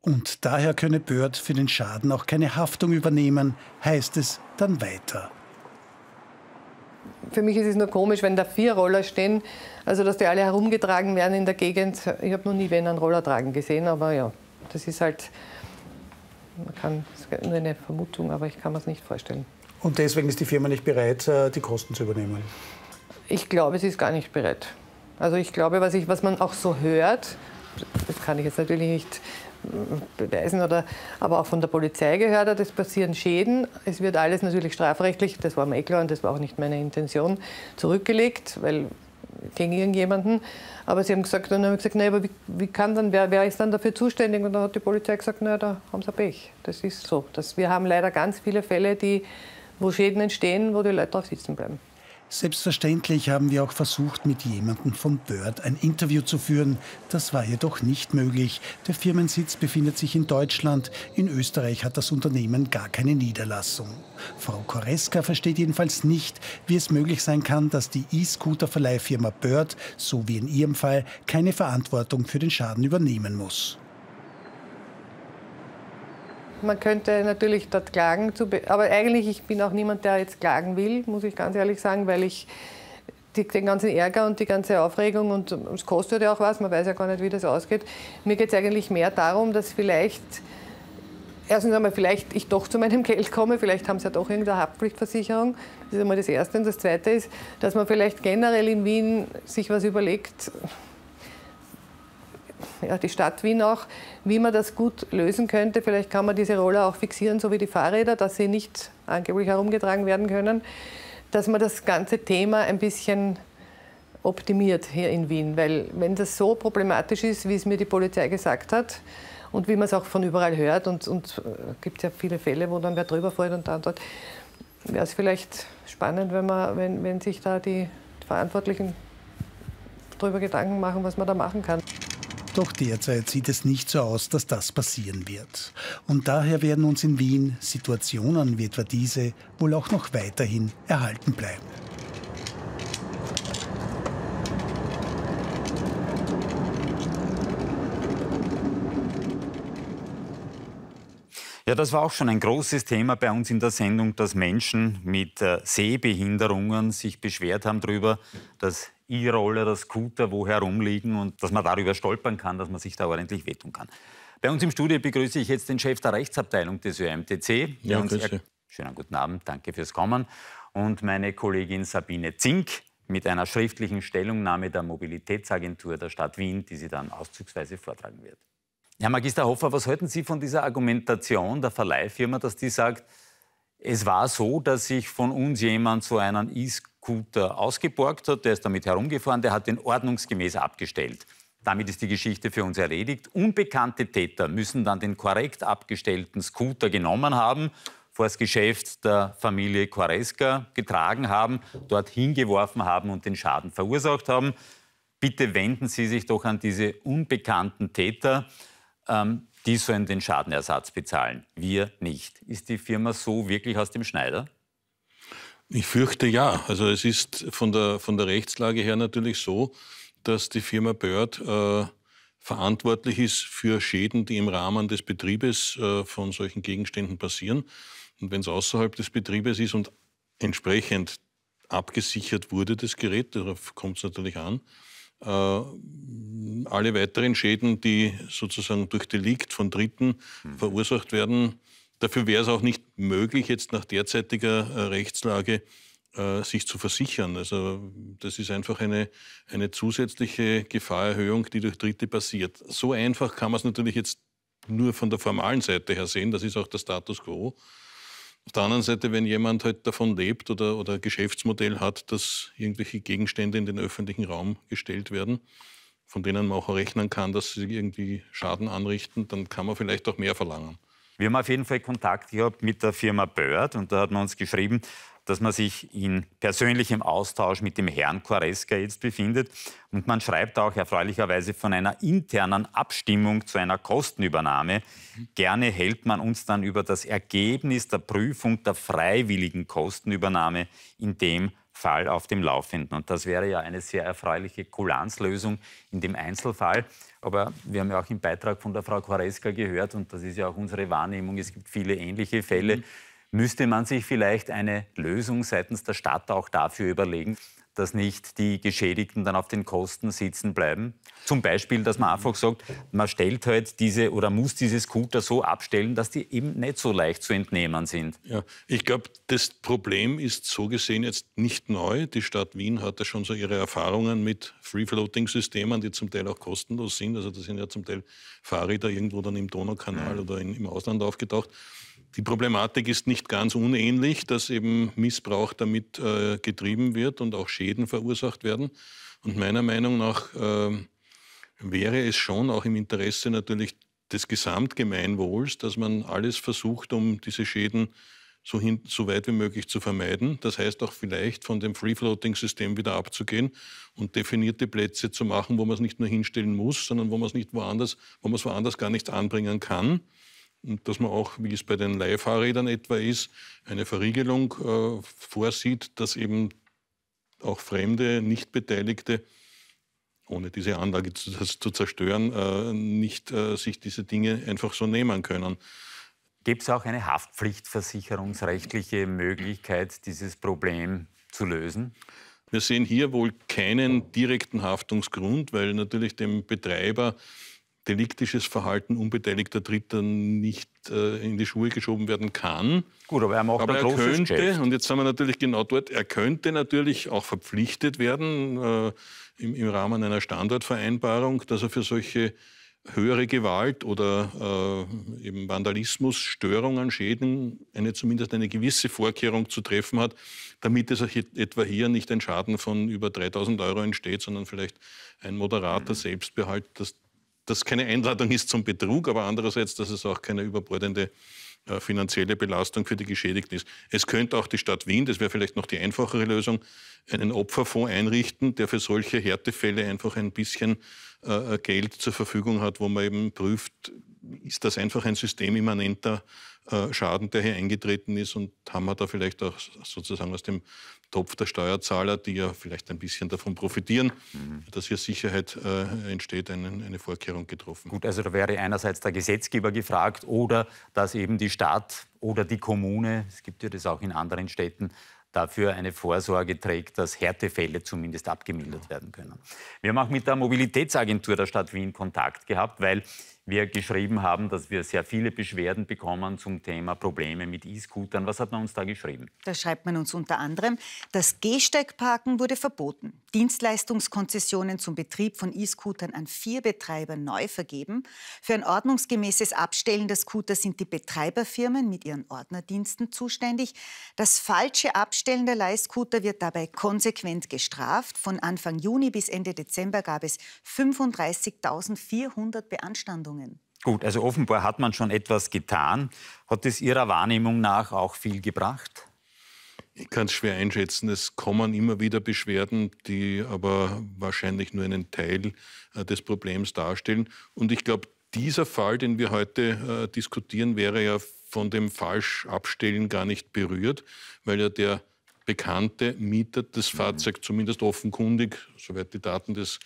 Und daher könne Bird für den Schaden auch keine Haftung übernehmen, heißt es dann weiter. Für mich ist es nur komisch, wenn da vier Roller stehen, also dass die alle herumgetragen werden in der Gegend. Ich habe noch nie wen einen Roller tragen gesehen, aber ja, das ist halt, man kann, nur eine Vermutung, aber ich kann mir es nicht vorstellen. Und deswegen ist die Firma nicht bereit, äh, die Kosten zu übernehmen? Ich glaube, sie ist gar nicht bereit. Also ich glaube, was, ich, was man auch so hört, das kann ich jetzt natürlich nicht äh, beweisen oder aber auch von der Polizei gehört hat, es passieren Schäden. Es wird alles natürlich strafrechtlich, das war mir eh klar und das war auch nicht meine Intention, zurückgelegt, weil gegen irgendjemanden. Aber sie haben gesagt, dann haben wir gesagt, nein, aber wie, wie, kann dann, wer, wer ist dann dafür zuständig? Und dann hat die Polizei gesagt, naja, da haben sie Pech. Das ist so. Das, wir haben leider ganz viele Fälle, die wo Schäden entstehen, wo die Leute drauf sitzen bleiben. Selbstverständlich haben wir auch versucht, mit jemandem von Bird ein Interview zu führen. Das war jedoch nicht möglich. Der Firmensitz befindet sich in Deutschland. In Österreich hat das Unternehmen gar keine Niederlassung. Frau Koreska versteht jedenfalls nicht, wie es möglich sein kann, dass die E-Scooter-Verleihfirma Bird, so wie in ihrem Fall, keine Verantwortung für den Schaden übernehmen muss. Man könnte natürlich dort klagen, aber eigentlich, ich bin auch niemand, der jetzt klagen will, muss ich ganz ehrlich sagen, weil ich die, den ganzen Ärger und die ganze Aufregung und es kostet ja auch was, man weiß ja gar nicht, wie das ausgeht. Mir geht es eigentlich mehr darum, dass vielleicht, erstens einmal, vielleicht ich doch zu meinem Geld komme, vielleicht haben sie ja doch irgendeine Haftpflichtversicherung, das ist einmal das Erste. Und das Zweite ist, dass man vielleicht generell in Wien sich was überlegt, ja, die Stadt Wien auch, wie man das gut lösen könnte. Vielleicht kann man diese Roller auch fixieren, so wie die Fahrräder, dass sie nicht angeblich herumgetragen werden können, dass man das ganze Thema ein bisschen optimiert hier in Wien. Weil wenn das so problematisch ist, wie es mir die Polizei gesagt hat, und wie man es auch von überall hört, und es äh, gibt ja viele Fälle, wo dann wer drüber fährt und dann dort, wäre es vielleicht spannend, wenn, man, wenn, wenn sich da die Verantwortlichen darüber Gedanken machen, was man da machen kann. Doch derzeit sieht es nicht so aus, dass das passieren wird. Und daher werden uns in Wien Situationen wie etwa diese wohl auch noch weiterhin erhalten bleiben. Ja, das war auch schon ein großes Thema bei uns in der Sendung, dass Menschen mit äh, Sehbehinderungen sich beschwert haben darüber, dass E-Roller, das Scooter wo herumliegen und dass man darüber stolpern kann, dass man sich da ordentlich wehtun kann. Bei uns im Studio begrüße ich jetzt den Chef der Rechtsabteilung des ÖMTC. Ja, uns grüße. Schönen guten Abend, danke fürs Kommen. Und meine Kollegin Sabine Zink mit einer schriftlichen Stellungnahme der Mobilitätsagentur der Stadt Wien, die sie dann auszugsweise vortragen wird. Herr Magister Hoffer, was halten Sie von dieser Argumentation der Verleihfirma, dass die sagt, es war so, dass sich von uns jemand so einen E-Scooter ausgeborgt hat, der ist damit herumgefahren, der hat den ordnungsgemäß abgestellt. Damit ist die Geschichte für uns erledigt. Unbekannte Täter müssen dann den korrekt abgestellten Scooter genommen haben, vor das Geschäft der Familie Quaresca getragen haben, dort hingeworfen haben und den Schaden verursacht haben. Bitte wenden Sie sich doch an diese unbekannten Täter ähm, die sollen den Schadenersatz bezahlen, wir nicht. Ist die Firma so wirklich aus dem Schneider? Ich fürchte ja. Also es ist von der, von der Rechtslage her natürlich so, dass die Firma Bird äh, verantwortlich ist für Schäden, die im Rahmen des Betriebes äh, von solchen Gegenständen passieren. Und wenn es außerhalb des Betriebes ist und entsprechend abgesichert wurde, das Gerät, darauf kommt es natürlich an, äh, alle weiteren Schäden, die sozusagen durch Delikt von Dritten mhm. verursacht werden, dafür wäre es auch nicht möglich, jetzt nach derzeitiger äh, Rechtslage äh, sich zu versichern. Also das ist einfach eine, eine zusätzliche Gefahrerhöhung, die durch Dritte passiert. So einfach kann man es natürlich jetzt nur von der formalen Seite her sehen, das ist auch der Status quo. Auf der anderen Seite, wenn jemand halt davon lebt oder, oder ein Geschäftsmodell hat, dass irgendwelche Gegenstände in den öffentlichen Raum gestellt werden, von denen man auch rechnen kann, dass sie irgendwie Schaden anrichten, dann kann man vielleicht auch mehr verlangen. Wir haben auf jeden Fall Kontakt gehabt mit der Firma Bird und da hat man uns geschrieben, dass man sich in persönlichem Austausch mit dem Herrn Koreska jetzt befindet. Und man schreibt auch erfreulicherweise von einer internen Abstimmung zu einer Kostenübernahme. Gerne hält man uns dann über das Ergebnis der Prüfung der freiwilligen Kostenübernahme in dem Fall auf dem Laufenden. Und das wäre ja eine sehr erfreuliche Kulanzlösung in dem Einzelfall. Aber wir haben ja auch im Beitrag von der Frau Koreska gehört, und das ist ja auch unsere Wahrnehmung, es gibt viele ähnliche Fälle. Mhm müsste man sich vielleicht eine Lösung seitens der Stadt auch dafür überlegen, dass nicht die Geschädigten dann auf den Kosten sitzen bleiben. Zum Beispiel, dass man einfach sagt, man stellt halt diese oder muss diese Scooter so abstellen, dass die eben nicht so leicht zu entnehmen sind. Ja, ich glaube, das Problem ist so gesehen jetzt nicht neu. Die Stadt Wien hat ja schon so ihre Erfahrungen mit Free-Floating-Systemen, die zum Teil auch kostenlos sind. Also da sind ja zum Teil Fahrräder irgendwo dann im Donaukanal mhm. oder in, im Ausland aufgetaucht. Die Problematik ist nicht ganz unähnlich, dass eben Missbrauch damit äh, getrieben wird und auch Schäden verursacht werden. Und meiner Meinung nach äh, wäre es schon auch im Interesse natürlich des Gesamtgemeinwohls, dass man alles versucht, um diese Schäden so, hin, so weit wie möglich zu vermeiden. Das heißt auch vielleicht von dem Free-Floating-System wieder abzugehen und definierte Plätze zu machen, wo man es nicht nur hinstellen muss, sondern wo man es nicht woanders, wo man es woanders gar nicht anbringen kann und dass man auch, wie es bei den Leihfahrrädern etwa ist, eine Verriegelung äh, vorsieht, dass eben auch fremde, Nichtbeteiligte, ohne diese Anlage zu, zu zerstören, äh, nicht äh, sich diese Dinge einfach so nehmen können. Gibt es auch eine haftpflichtversicherungsrechtliche Möglichkeit, dieses Problem zu lösen? Wir sehen hier wohl keinen direkten Haftungsgrund, weil natürlich dem Betreiber deliktisches Verhalten unbeteiligter Dritter nicht äh, in die Schuhe geschoben werden kann. Gut, aber er macht aber er könnte, Geschäft. und jetzt sind wir natürlich genau dort, er könnte natürlich auch verpflichtet werden äh, im, im, Rahmen einer Standortvereinbarung, dass er für solche höhere Gewalt oder äh, eben Vandalismus, Störungen, Schäden eine zumindest eine gewisse Vorkehrung zu treffen hat, damit es auch etwa hier nicht ein Schaden von über 3000 Euro entsteht, sondern vielleicht ein moderater mhm. Selbstbehalt, dass das keine Einladung ist zum Betrug, aber andererseits, dass es auch keine überbordende äh, finanzielle Belastung für die Geschädigten ist. Es könnte auch die Stadt Wien, das wäre vielleicht noch die einfachere Lösung, einen Opferfonds einrichten, der für solche Härtefälle einfach ein bisschen äh, Geld zur Verfügung hat, wo man eben prüft, ist das einfach ein systemimmanenter äh, Schaden, der hier eingetreten ist und haben wir da vielleicht auch sozusagen aus dem Topf der Steuerzahler, die ja vielleicht ein bisschen davon profitieren, mhm. dass hier Sicherheit äh, entsteht, einen, eine Vorkehrung getroffen. Gut, also da wäre einerseits der Gesetzgeber gefragt oder dass eben die Stadt oder die Kommune, es gibt ja das auch in anderen Städten, dafür eine Vorsorge trägt, dass Härtefälle zumindest abgemildert werden können. Wir haben auch mit der Mobilitätsagentur der Stadt Wien Kontakt gehabt, weil wir geschrieben haben, dass wir sehr viele Beschwerden bekommen zum Thema Probleme mit E-Scootern. Was hat man uns da geschrieben? Da schreibt man uns unter anderem, das Gehsteigparken wurde verboten, Dienstleistungskonzessionen zum Betrieb von E-Scootern an vier Betreiber neu vergeben. Für ein ordnungsgemäßes Abstellen der Scooter sind die Betreiberfirmen mit ihren Ordnerdiensten zuständig. Das falsche Abstellen der Leihscooter wird dabei konsequent gestraft. Von Anfang Juni bis Ende Dezember gab es 35.400 Beanstandungen. Lösungen. Gut, also offenbar hat man schon etwas getan. Hat es Ihrer Wahrnehmung nach auch viel gebracht? Ich kann es schwer einschätzen. Es kommen immer wieder Beschwerden, die aber wahrscheinlich nur einen Teil äh, des Problems darstellen. Und ich glaube, dieser Fall, den wir heute äh, diskutieren, wäre ja von dem Falschabstellen gar nicht berührt, weil ja der bekannte Mieter das mhm. Fahrzeug zumindest offenkundig, soweit die Daten das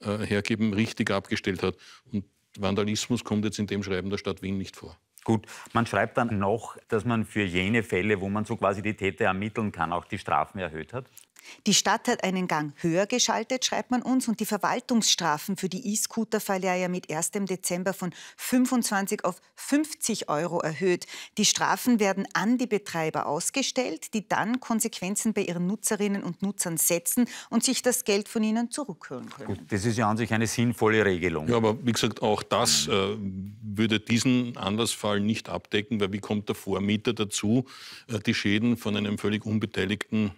äh, hergeben, richtig abgestellt hat. Und Vandalismus kommt jetzt in dem Schreiben der Stadt Wien nicht vor. Gut, man schreibt dann noch, dass man für jene Fälle, wo man so quasi die Täter ermitteln kann, auch die Strafen erhöht hat. Die Stadt hat einen Gang höher geschaltet, schreibt man uns, und die Verwaltungsstrafen für die E-Scooter-Verleiher mit 1. Dezember von 25 auf 50 Euro erhöht. Die Strafen werden an die Betreiber ausgestellt, die dann Konsequenzen bei ihren Nutzerinnen und Nutzern setzen und sich das Geld von ihnen zurückhören können. Gut, das ist ja an sich eine sinnvolle Regelung. Ja, aber wie gesagt, auch das mhm. äh, würde diesen Anlassfall nicht abdecken, weil wie kommt der Vormieter dazu, äh, die Schäden von einem völlig unbeteiligten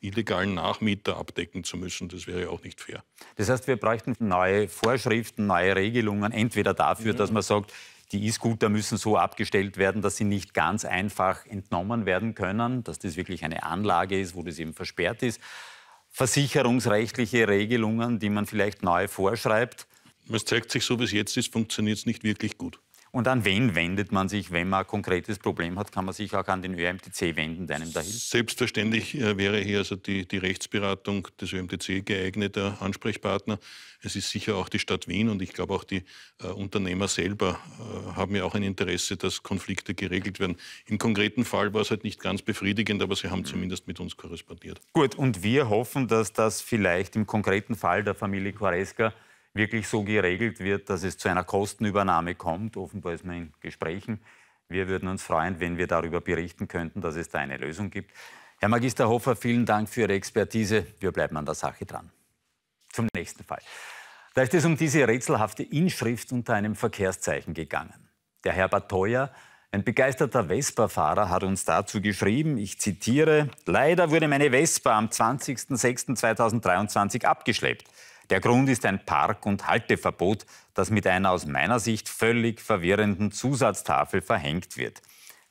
illegalen Nachmieter abdecken zu müssen. Das wäre auch nicht fair. Das heißt, wir bräuchten neue Vorschriften, neue Regelungen, entweder dafür, mhm. dass man sagt, die E-Scooter müssen so abgestellt werden, dass sie nicht ganz einfach entnommen werden können, dass das wirklich eine Anlage ist, wo das eben versperrt ist. Versicherungsrechtliche Regelungen, die man vielleicht neu vorschreibt. Es zeigt sich so, wie es jetzt ist, funktioniert es nicht wirklich gut. Und an wen wendet man sich, wenn man ein konkretes Problem hat? Kann man sich auch an den ÖMTC wenden, der einem da hilft? Selbstverständlich äh, wäre hier also die, die Rechtsberatung des ÖMTC geeigneter Ansprechpartner. Es ist sicher auch die Stadt Wien und ich glaube auch die äh, Unternehmer selber äh, haben ja auch ein Interesse, dass Konflikte geregelt werden. Im konkreten Fall war es halt nicht ganz befriedigend, aber sie haben mhm. zumindest mit uns korrespondiert. Gut, und wir hoffen, dass das vielleicht im konkreten Fall der Familie Quaresca wirklich so geregelt wird, dass es zu einer Kostenübernahme kommt. Offenbar ist man in Gesprächen. Wir würden uns freuen, wenn wir darüber berichten könnten, dass es da eine Lösung gibt. Herr Magister Hofer, vielen Dank für Ihre Expertise. Wir bleiben an der Sache dran. Zum nächsten Fall. Da ist es um diese rätselhafte Inschrift unter einem Verkehrszeichen gegangen. Der Herbert Theuer, ein begeisterter Vespa-Fahrer, hat uns dazu geschrieben, ich zitiere, leider wurde meine Vespa am 20.06.2023 abgeschleppt. Der Grund ist ein Park- und Halteverbot, das mit einer aus meiner Sicht völlig verwirrenden Zusatztafel verhängt wird.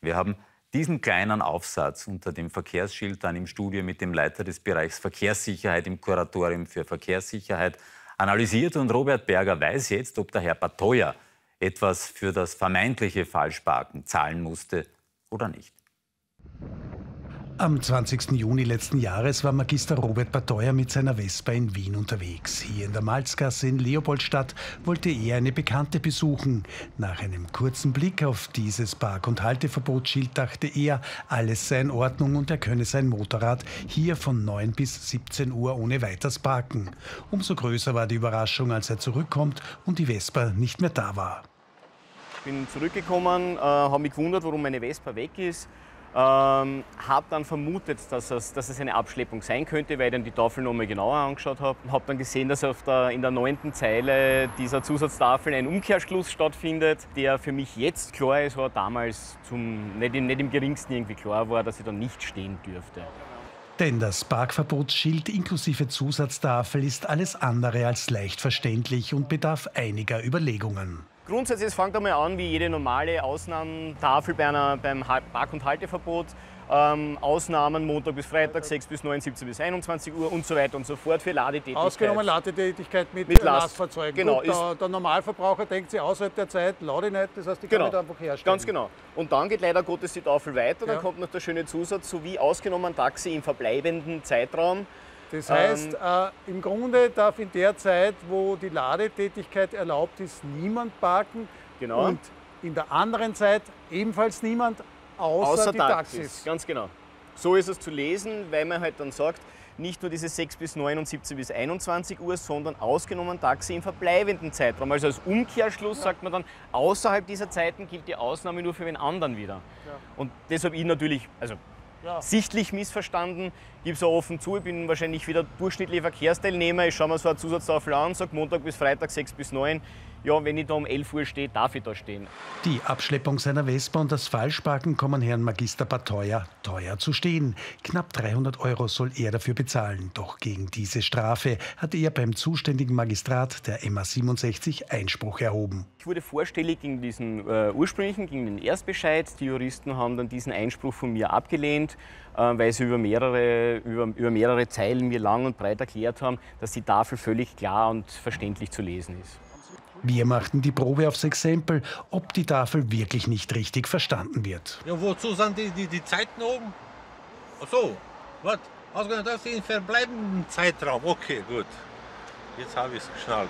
Wir haben diesen kleinen Aufsatz unter dem Verkehrsschild dann im Studio mit dem Leiter des Bereichs Verkehrssicherheit im Kuratorium für Verkehrssicherheit analysiert und Robert Berger weiß jetzt, ob der Herr Patoja etwas für das vermeintliche Falschparken zahlen musste oder nicht. Am 20. Juni letzten Jahres war Magister Robert Bateuer mit seiner Vespa in Wien unterwegs. Hier in der Malzgasse in Leopoldstadt wollte er eine Bekannte besuchen. Nach einem kurzen Blick auf dieses Park- und Halteverbotsschild dachte er, alles sei in Ordnung und er könne sein Motorrad hier von 9 bis 17 Uhr ohne weiteres parken. Umso größer war die Überraschung, als er zurückkommt und die Vespa nicht mehr da war. Ich bin zurückgekommen, äh, habe mich gewundert, warum meine Vespa weg ist ähm, habe dann vermutet, dass es, dass es eine Abschleppung sein könnte, weil ich dann die Tafel nochmal genauer angeschaut habe. Habe dann gesehen, dass der, in der neunten Zeile dieser Zusatztafel ein Umkehrschluss stattfindet, der für mich jetzt klar ist, aber damals zum, nicht, im, nicht im geringsten irgendwie klar war, dass ich dann nicht stehen dürfte. Denn das Parkverbotsschild inklusive Zusatztafel ist alles andere als leicht verständlich und bedarf einiger Überlegungen. Grundsätzlich fängt einmal an, wie jede normale Ausnahmentafel bei einer, beim Park- und Halteverbot. Ähm, Ausnahmen Montag bis Freitag, 6 bis 9, 17 bis 21 Uhr und so weiter und so fort für Ladetätigkeit. Ausgenommen Ladetätigkeit mit, mit Last. Lastfahrzeugen. Genau. Gut, der, der, Normalverbraucher denkt sich außerhalb der Zeit, lade nicht, das heißt, ich kann genau. nicht einfach herstellen. Ganz genau. Und dann geht leider Gottes die Tafel weiter, dann kommt noch der schöne Zusatz, sowie ausgenommen Taxi im verbleibenden Zeitraum das ähm, heißt, ähm, im Grunde darf in der Zeit, wo die Ladetätigkeit erlaubt ist, niemand parken. Genau. Und in der anderen Zeit ebenfalls niemand, außer, außer die Taxis. Taxis. Ganz genau. So ist es zu lesen, weil man halt dann sagt, nicht nur diese 6 bis 9 und 17 bis 21 Uhr, sondern ausgenommen Taxi im verbleibenden Zeitraum. Also als Umkehrschluss ja. sagt man dann, außerhalb dieser Zeiten gilt die Ausnahme nur für den anderen wieder. Ja. Und deshalb ich natürlich, also ja. sichtlich missverstanden. Ich gebe auch offen zu, ich bin wahrscheinlich wieder durchschnittlicher Verkehrsteilnehmer. Ich schaue mir so eine Zusatztafel an, sage Montag bis Freitag 6 bis 9 ja, wenn ich da um 11 Uhr stehe, darf ich da stehen. Die Abschleppung seiner Vespa und das Falschparken kommen Herrn Magister Parteuer teuer zu stehen. Knapp 300 Euro soll er dafür bezahlen. Doch gegen diese Strafe hat er beim zuständigen Magistrat der MA 67 Einspruch erhoben. Ich wurde vorstellig gegen diesen äh, ursprünglichen, gegen den Erstbescheid. Die Juristen haben dann diesen Einspruch von mir abgelehnt, äh, weil sie über mehrere, über, über mehrere Zeilen mir lang und breit erklärt haben, dass die Tafel völlig klar und verständlich zu lesen ist. Wir machten die Probe aufs Exempel, ob die Tafel wirklich nicht richtig verstanden wird. Ja, wozu sind die, die, die Zeiten oben? Ach so, was? Ausgegangen auf den verbleibenden Zeitraum. Okay, gut. Jetzt habe ich es geschnallt.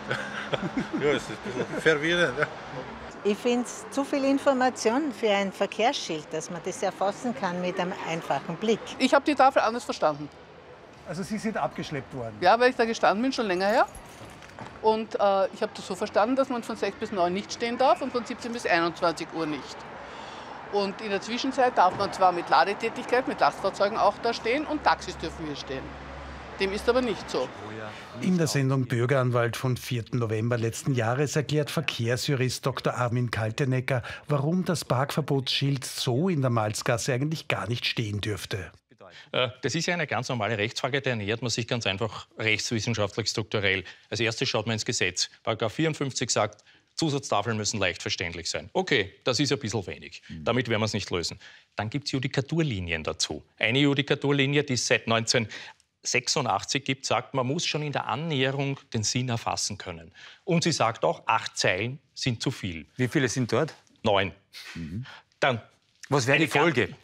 ja, es ist ein bisschen verwirrend. Ich finde es zu viel Information für ein Verkehrsschild, dass man das erfassen kann mit einem einfachen Blick. Ich habe die Tafel anders verstanden. Also Sie sind abgeschleppt worden? Ja, weil ich da gestanden bin, schon länger her. Und äh, ich habe das so verstanden, dass man von 6 bis 9 nicht stehen darf und von 17 bis 21 Uhr nicht. Und in der Zwischenzeit darf man zwar mit Ladetätigkeit, mit Lastfahrzeugen auch da stehen und Taxis dürfen hier stehen. Dem ist aber nicht so. In der Sendung Bürgeranwalt vom 4. November letzten Jahres erklärt Verkehrsjurist Dr. Armin Kaltenecker, warum das Parkverbotsschild so in der Malzgasse eigentlich gar nicht stehen dürfte. Äh, das ist ja eine ganz normale Rechtsfrage, der ernährt man sich ganz einfach rechtswissenschaftlich strukturell. Als erstes schaut man ins Gesetz. Paragraph 54 sagt, Zusatztafeln müssen leicht verständlich sein. Okay, das ist ein bisschen wenig. Mhm. Damit werden wir es nicht lösen. Dann gibt es Judikaturlinien dazu. Eine Judikaturlinie, die es seit 1986 gibt, sagt, man muss schon in der Annäherung den Sinn erfassen können. Und sie sagt auch, acht Zeilen sind zu viel. Wie viele sind dort? Neun. Mhm. Dann was wäre die Folge?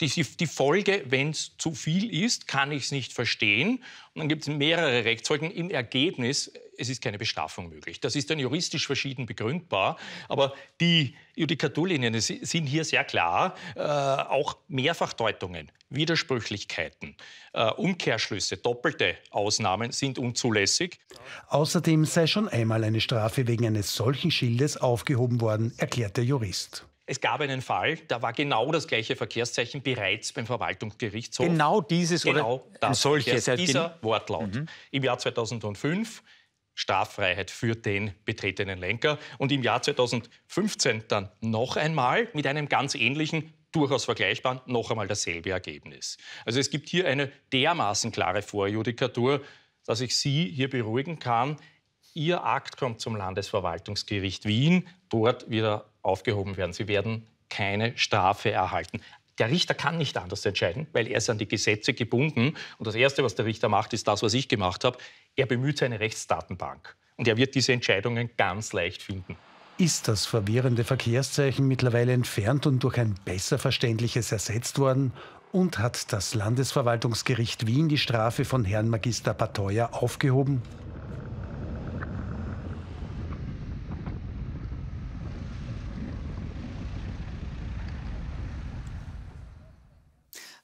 die, die Folge, wenn es zu viel ist, kann ich es nicht verstehen. Und dann gibt es mehrere Rechtsfolgen. Im Ergebnis, es ist keine Bestrafung möglich. Das ist dann juristisch verschieden begründbar. Aber die Judikaturlinien sind hier sehr klar. Äh, auch Mehrfachdeutungen, Widersprüchlichkeiten, äh, Umkehrschlüsse, doppelte Ausnahmen sind unzulässig. Außerdem sei schon einmal eine Strafe wegen eines solchen Schildes aufgehoben worden, erklärt der Jurist. Es gab einen Fall, da war genau das gleiche Verkehrszeichen bereits beim Verwaltungsgerichtshof. Genau dieses genau oder das solches. Also dieser Wortlaut. Mhm. Im Jahr 2005 Straffreiheit für den betretenen Lenker. Und im Jahr 2015 dann noch einmal mit einem ganz ähnlichen, durchaus vergleichbaren, noch einmal dasselbe Ergebnis. Also es gibt hier eine dermaßen klare Vorjudikatur, dass ich Sie hier beruhigen kann. Ihr Akt kommt zum Landesverwaltungsgericht Wien, dort wieder aufgehoben werden. Sie werden keine Strafe erhalten. Der Richter kann nicht anders entscheiden, weil er ist an die Gesetze gebunden. Und das Erste, was der Richter macht, ist das, was ich gemacht habe. Er bemüht seine Rechtsdatenbank. Und er wird diese Entscheidungen ganz leicht finden. Ist das verwirrende Verkehrszeichen mittlerweile entfernt und durch ein besser verständliches ersetzt worden? Und hat das Landesverwaltungsgericht Wien die Strafe von Herrn Magister Patoya aufgehoben?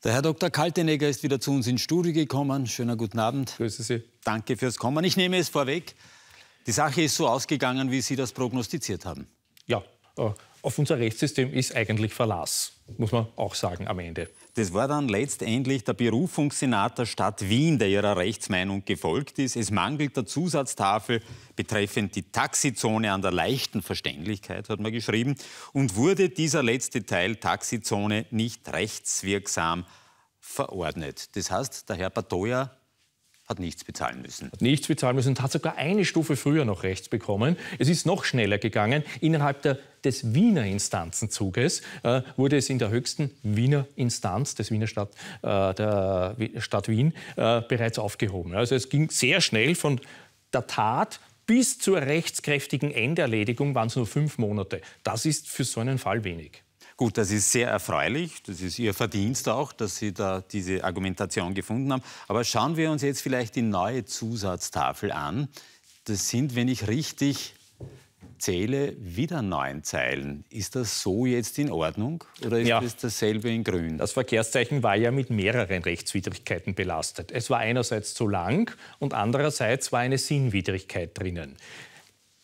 Der Herr Dr. Kaltenegger ist wieder zu uns ins Studio gekommen. Schönen guten Abend. Grüße Sie. Danke fürs Kommen. Ich nehme es vorweg. Die Sache ist so ausgegangen, wie Sie das prognostiziert haben. Ja, äh, auf unser Rechtssystem ist eigentlich Verlass, muss man auch sagen am Ende. Das war dann letztendlich der Berufungssenat der Stadt Wien, der ihrer Rechtsmeinung gefolgt ist. Es mangelt der Zusatztafel betreffend die Taxizone an der leichten Verständlichkeit, hat man geschrieben, und wurde dieser letzte Teil Taxizone nicht rechtswirksam verordnet. Das heißt, der Herr Patoja hat nichts bezahlen müssen. Hat nichts bezahlen müssen und hat sogar eine Stufe früher noch rechts bekommen. Es ist noch schneller gegangen. Innerhalb der, des Wiener Instanzenzuges äh, wurde es in der höchsten Wiener Instanz des Wiener Stadt, äh, der Stadt Wien äh, bereits aufgehoben. Also es ging sehr schnell von der Tat bis zur rechtskräftigen Enderledigung waren es nur fünf Monate. Das ist für so einen Fall wenig. Gut, das ist sehr erfreulich. Das ist Ihr Verdienst auch, dass Sie da diese Argumentation gefunden haben. Aber schauen wir uns jetzt vielleicht die neue Zusatztafel an. Das sind, wenn ich richtig zähle, wieder neun Zeilen. Ist das so jetzt in Ordnung oder ist ja. das dasselbe in Grün? Das Verkehrszeichen war ja mit mehreren Rechtswidrigkeiten belastet. Es war einerseits zu lang und andererseits war eine Sinnwidrigkeit drinnen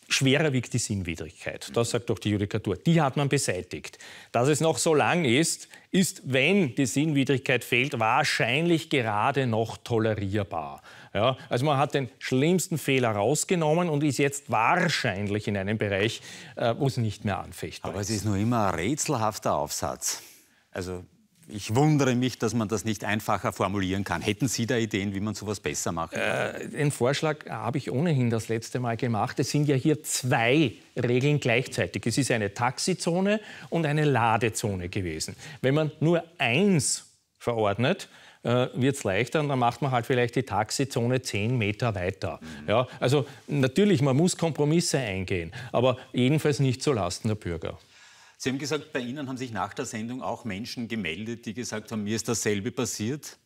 schwerer wiegt die Sinnwidrigkeit. Das sagt doch die Judikatur. Die hat man beseitigt. Dass es noch so lang ist, ist, wenn die Sinnwidrigkeit fehlt, wahrscheinlich gerade noch tolerierbar. Ja, also man hat den schlimmsten Fehler rausgenommen und ist jetzt wahrscheinlich in einem Bereich, äh, wo es nicht mehr anfechtbar ist. Aber es ist nur immer ein rätselhafter Aufsatz. Also ich wundere mich, dass man das nicht einfacher formulieren kann. Hätten Sie da Ideen, wie man sowas besser macht? Äh, den Vorschlag habe ich ohnehin das letzte Mal gemacht. Es sind ja hier zwei Regeln gleichzeitig. Es ist eine Taxizone und eine Ladezone gewesen. Wenn man nur eins verordnet, äh, wird es leichter und dann macht man halt vielleicht die Taxizone zehn Meter weiter. Mhm. Ja, also natürlich, man muss Kompromisse eingehen, aber jedenfalls nicht zulasten der Bürger. Sie haben gesagt, bei Ihnen haben sich nach der Sendung auch Menschen gemeldet, die gesagt haben, mir ist dasselbe passiert.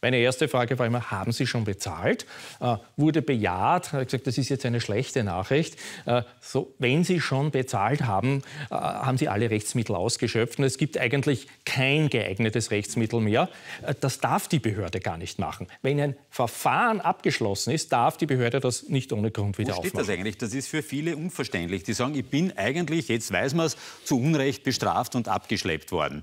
Meine erste Frage war immer, haben Sie schon bezahlt? Äh, wurde bejaht, hat gesagt, das ist jetzt eine schlechte Nachricht. Äh, so, wenn Sie schon bezahlt haben, äh, haben Sie alle Rechtsmittel ausgeschöpft und es gibt eigentlich kein geeignetes Rechtsmittel mehr. Äh, das darf die Behörde gar nicht machen. Wenn ein Verfahren abgeschlossen ist, darf die Behörde das nicht ohne Grund wieder Wo aufmachen. steht das eigentlich? Das ist für viele unverständlich. Die sagen, ich bin eigentlich, jetzt weiß man es, zu Unrecht bestraft und abgeschleppt worden.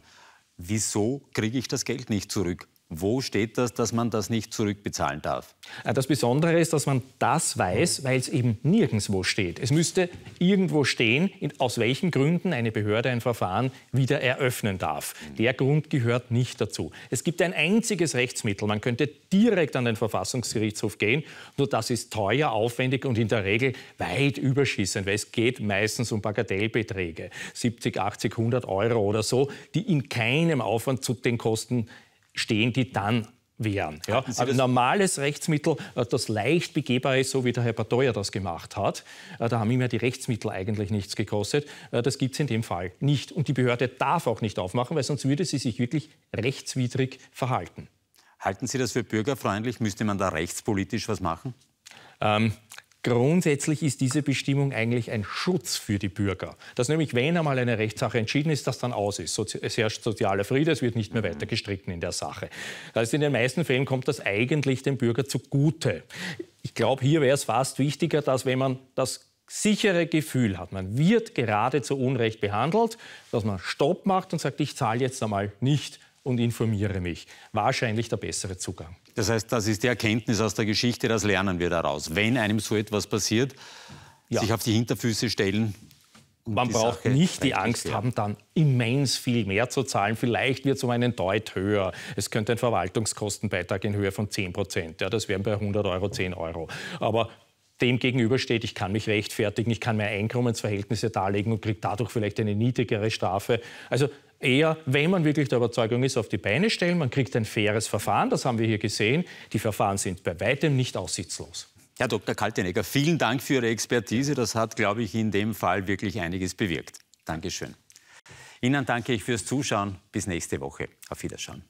Wieso kriege ich das Geld nicht zurück? Wo steht das, dass man das nicht zurückbezahlen darf? Äh, das Besondere ist, dass man das weiß, weil es eben nirgendwo steht. Es müsste irgendwo stehen, aus welchen Gründen eine Behörde ein Verfahren wieder eröffnen darf. Der Grund gehört nicht dazu. Es gibt ein einziges Rechtsmittel. Man könnte direkt an den Verfassungsgerichtshof gehen, nur das ist teuer, aufwendig und in der Regel weit überschießend, weil es geht meistens um Bagatellbeträge, 70, 80, 100 Euro oder so, die in keinem Aufwand zu den Kosten stehen, die dann wären. Ja, ein also normales Rechtsmittel, äh, das leicht begehbar ist, so wie der Herr Patoya das gemacht hat, äh, da haben ihm ja die Rechtsmittel eigentlich nichts gekostet, äh, das gibt es in dem Fall nicht. Und die Behörde darf auch nicht aufmachen, weil sonst würde sie sich wirklich rechtswidrig verhalten. Halten Sie das für bürgerfreundlich? Müsste man da rechtspolitisch was machen? Ähm, Grundsätzlich ist diese Bestimmung eigentlich ein Schutz für die Bürger. Dass nämlich, wenn einmal eine Rechtssache entschieden ist, das dann aus ist. Sozi es herrscht sozialer Friede, es wird nicht mehr weiter gestritten in der Sache. Das heißt, in den meisten Fällen kommt das eigentlich dem Bürger zugute. Ich glaube, hier wäre es fast wichtiger, dass wenn man das sichere Gefühl hat, man wird gerade zu Unrecht behandelt, dass man Stopp macht und sagt, ich zahle jetzt einmal nicht und informiere mich. Wahrscheinlich der bessere Zugang. Das heißt, das ist die Erkenntnis aus der Geschichte, das lernen wir daraus. Wenn einem so etwas passiert, ja. sich auf die Hinterfüße stellen. Und Man braucht Sache nicht die Angst haben, dann immens viel mehr zu zahlen. Vielleicht wird es um einen Deut höher. Es könnte ein Verwaltungskostenbeitrag in Höhe von 10 Prozent. Ja, das wären bei 100 Euro 10 Euro. Aber dem gegenübersteht, ich kann mich rechtfertigen, ich kann mehr Einkommensverhältnisse darlegen und kriege dadurch vielleicht eine niedrigere Strafe. Also eher, wenn man wirklich der Überzeugung ist, auf die Beine stellen. Man kriegt ein faires Verfahren, das haben wir hier gesehen. Die Verfahren sind bei weitem nicht aussichtslos. Herr Dr. Kaltenegger, vielen Dank für Ihre Expertise. Das hat, glaube ich, in dem Fall wirklich einiges bewirkt. Dankeschön. Ihnen danke ich fürs Zuschauen. Bis nächste Woche. Auf Wiederschauen.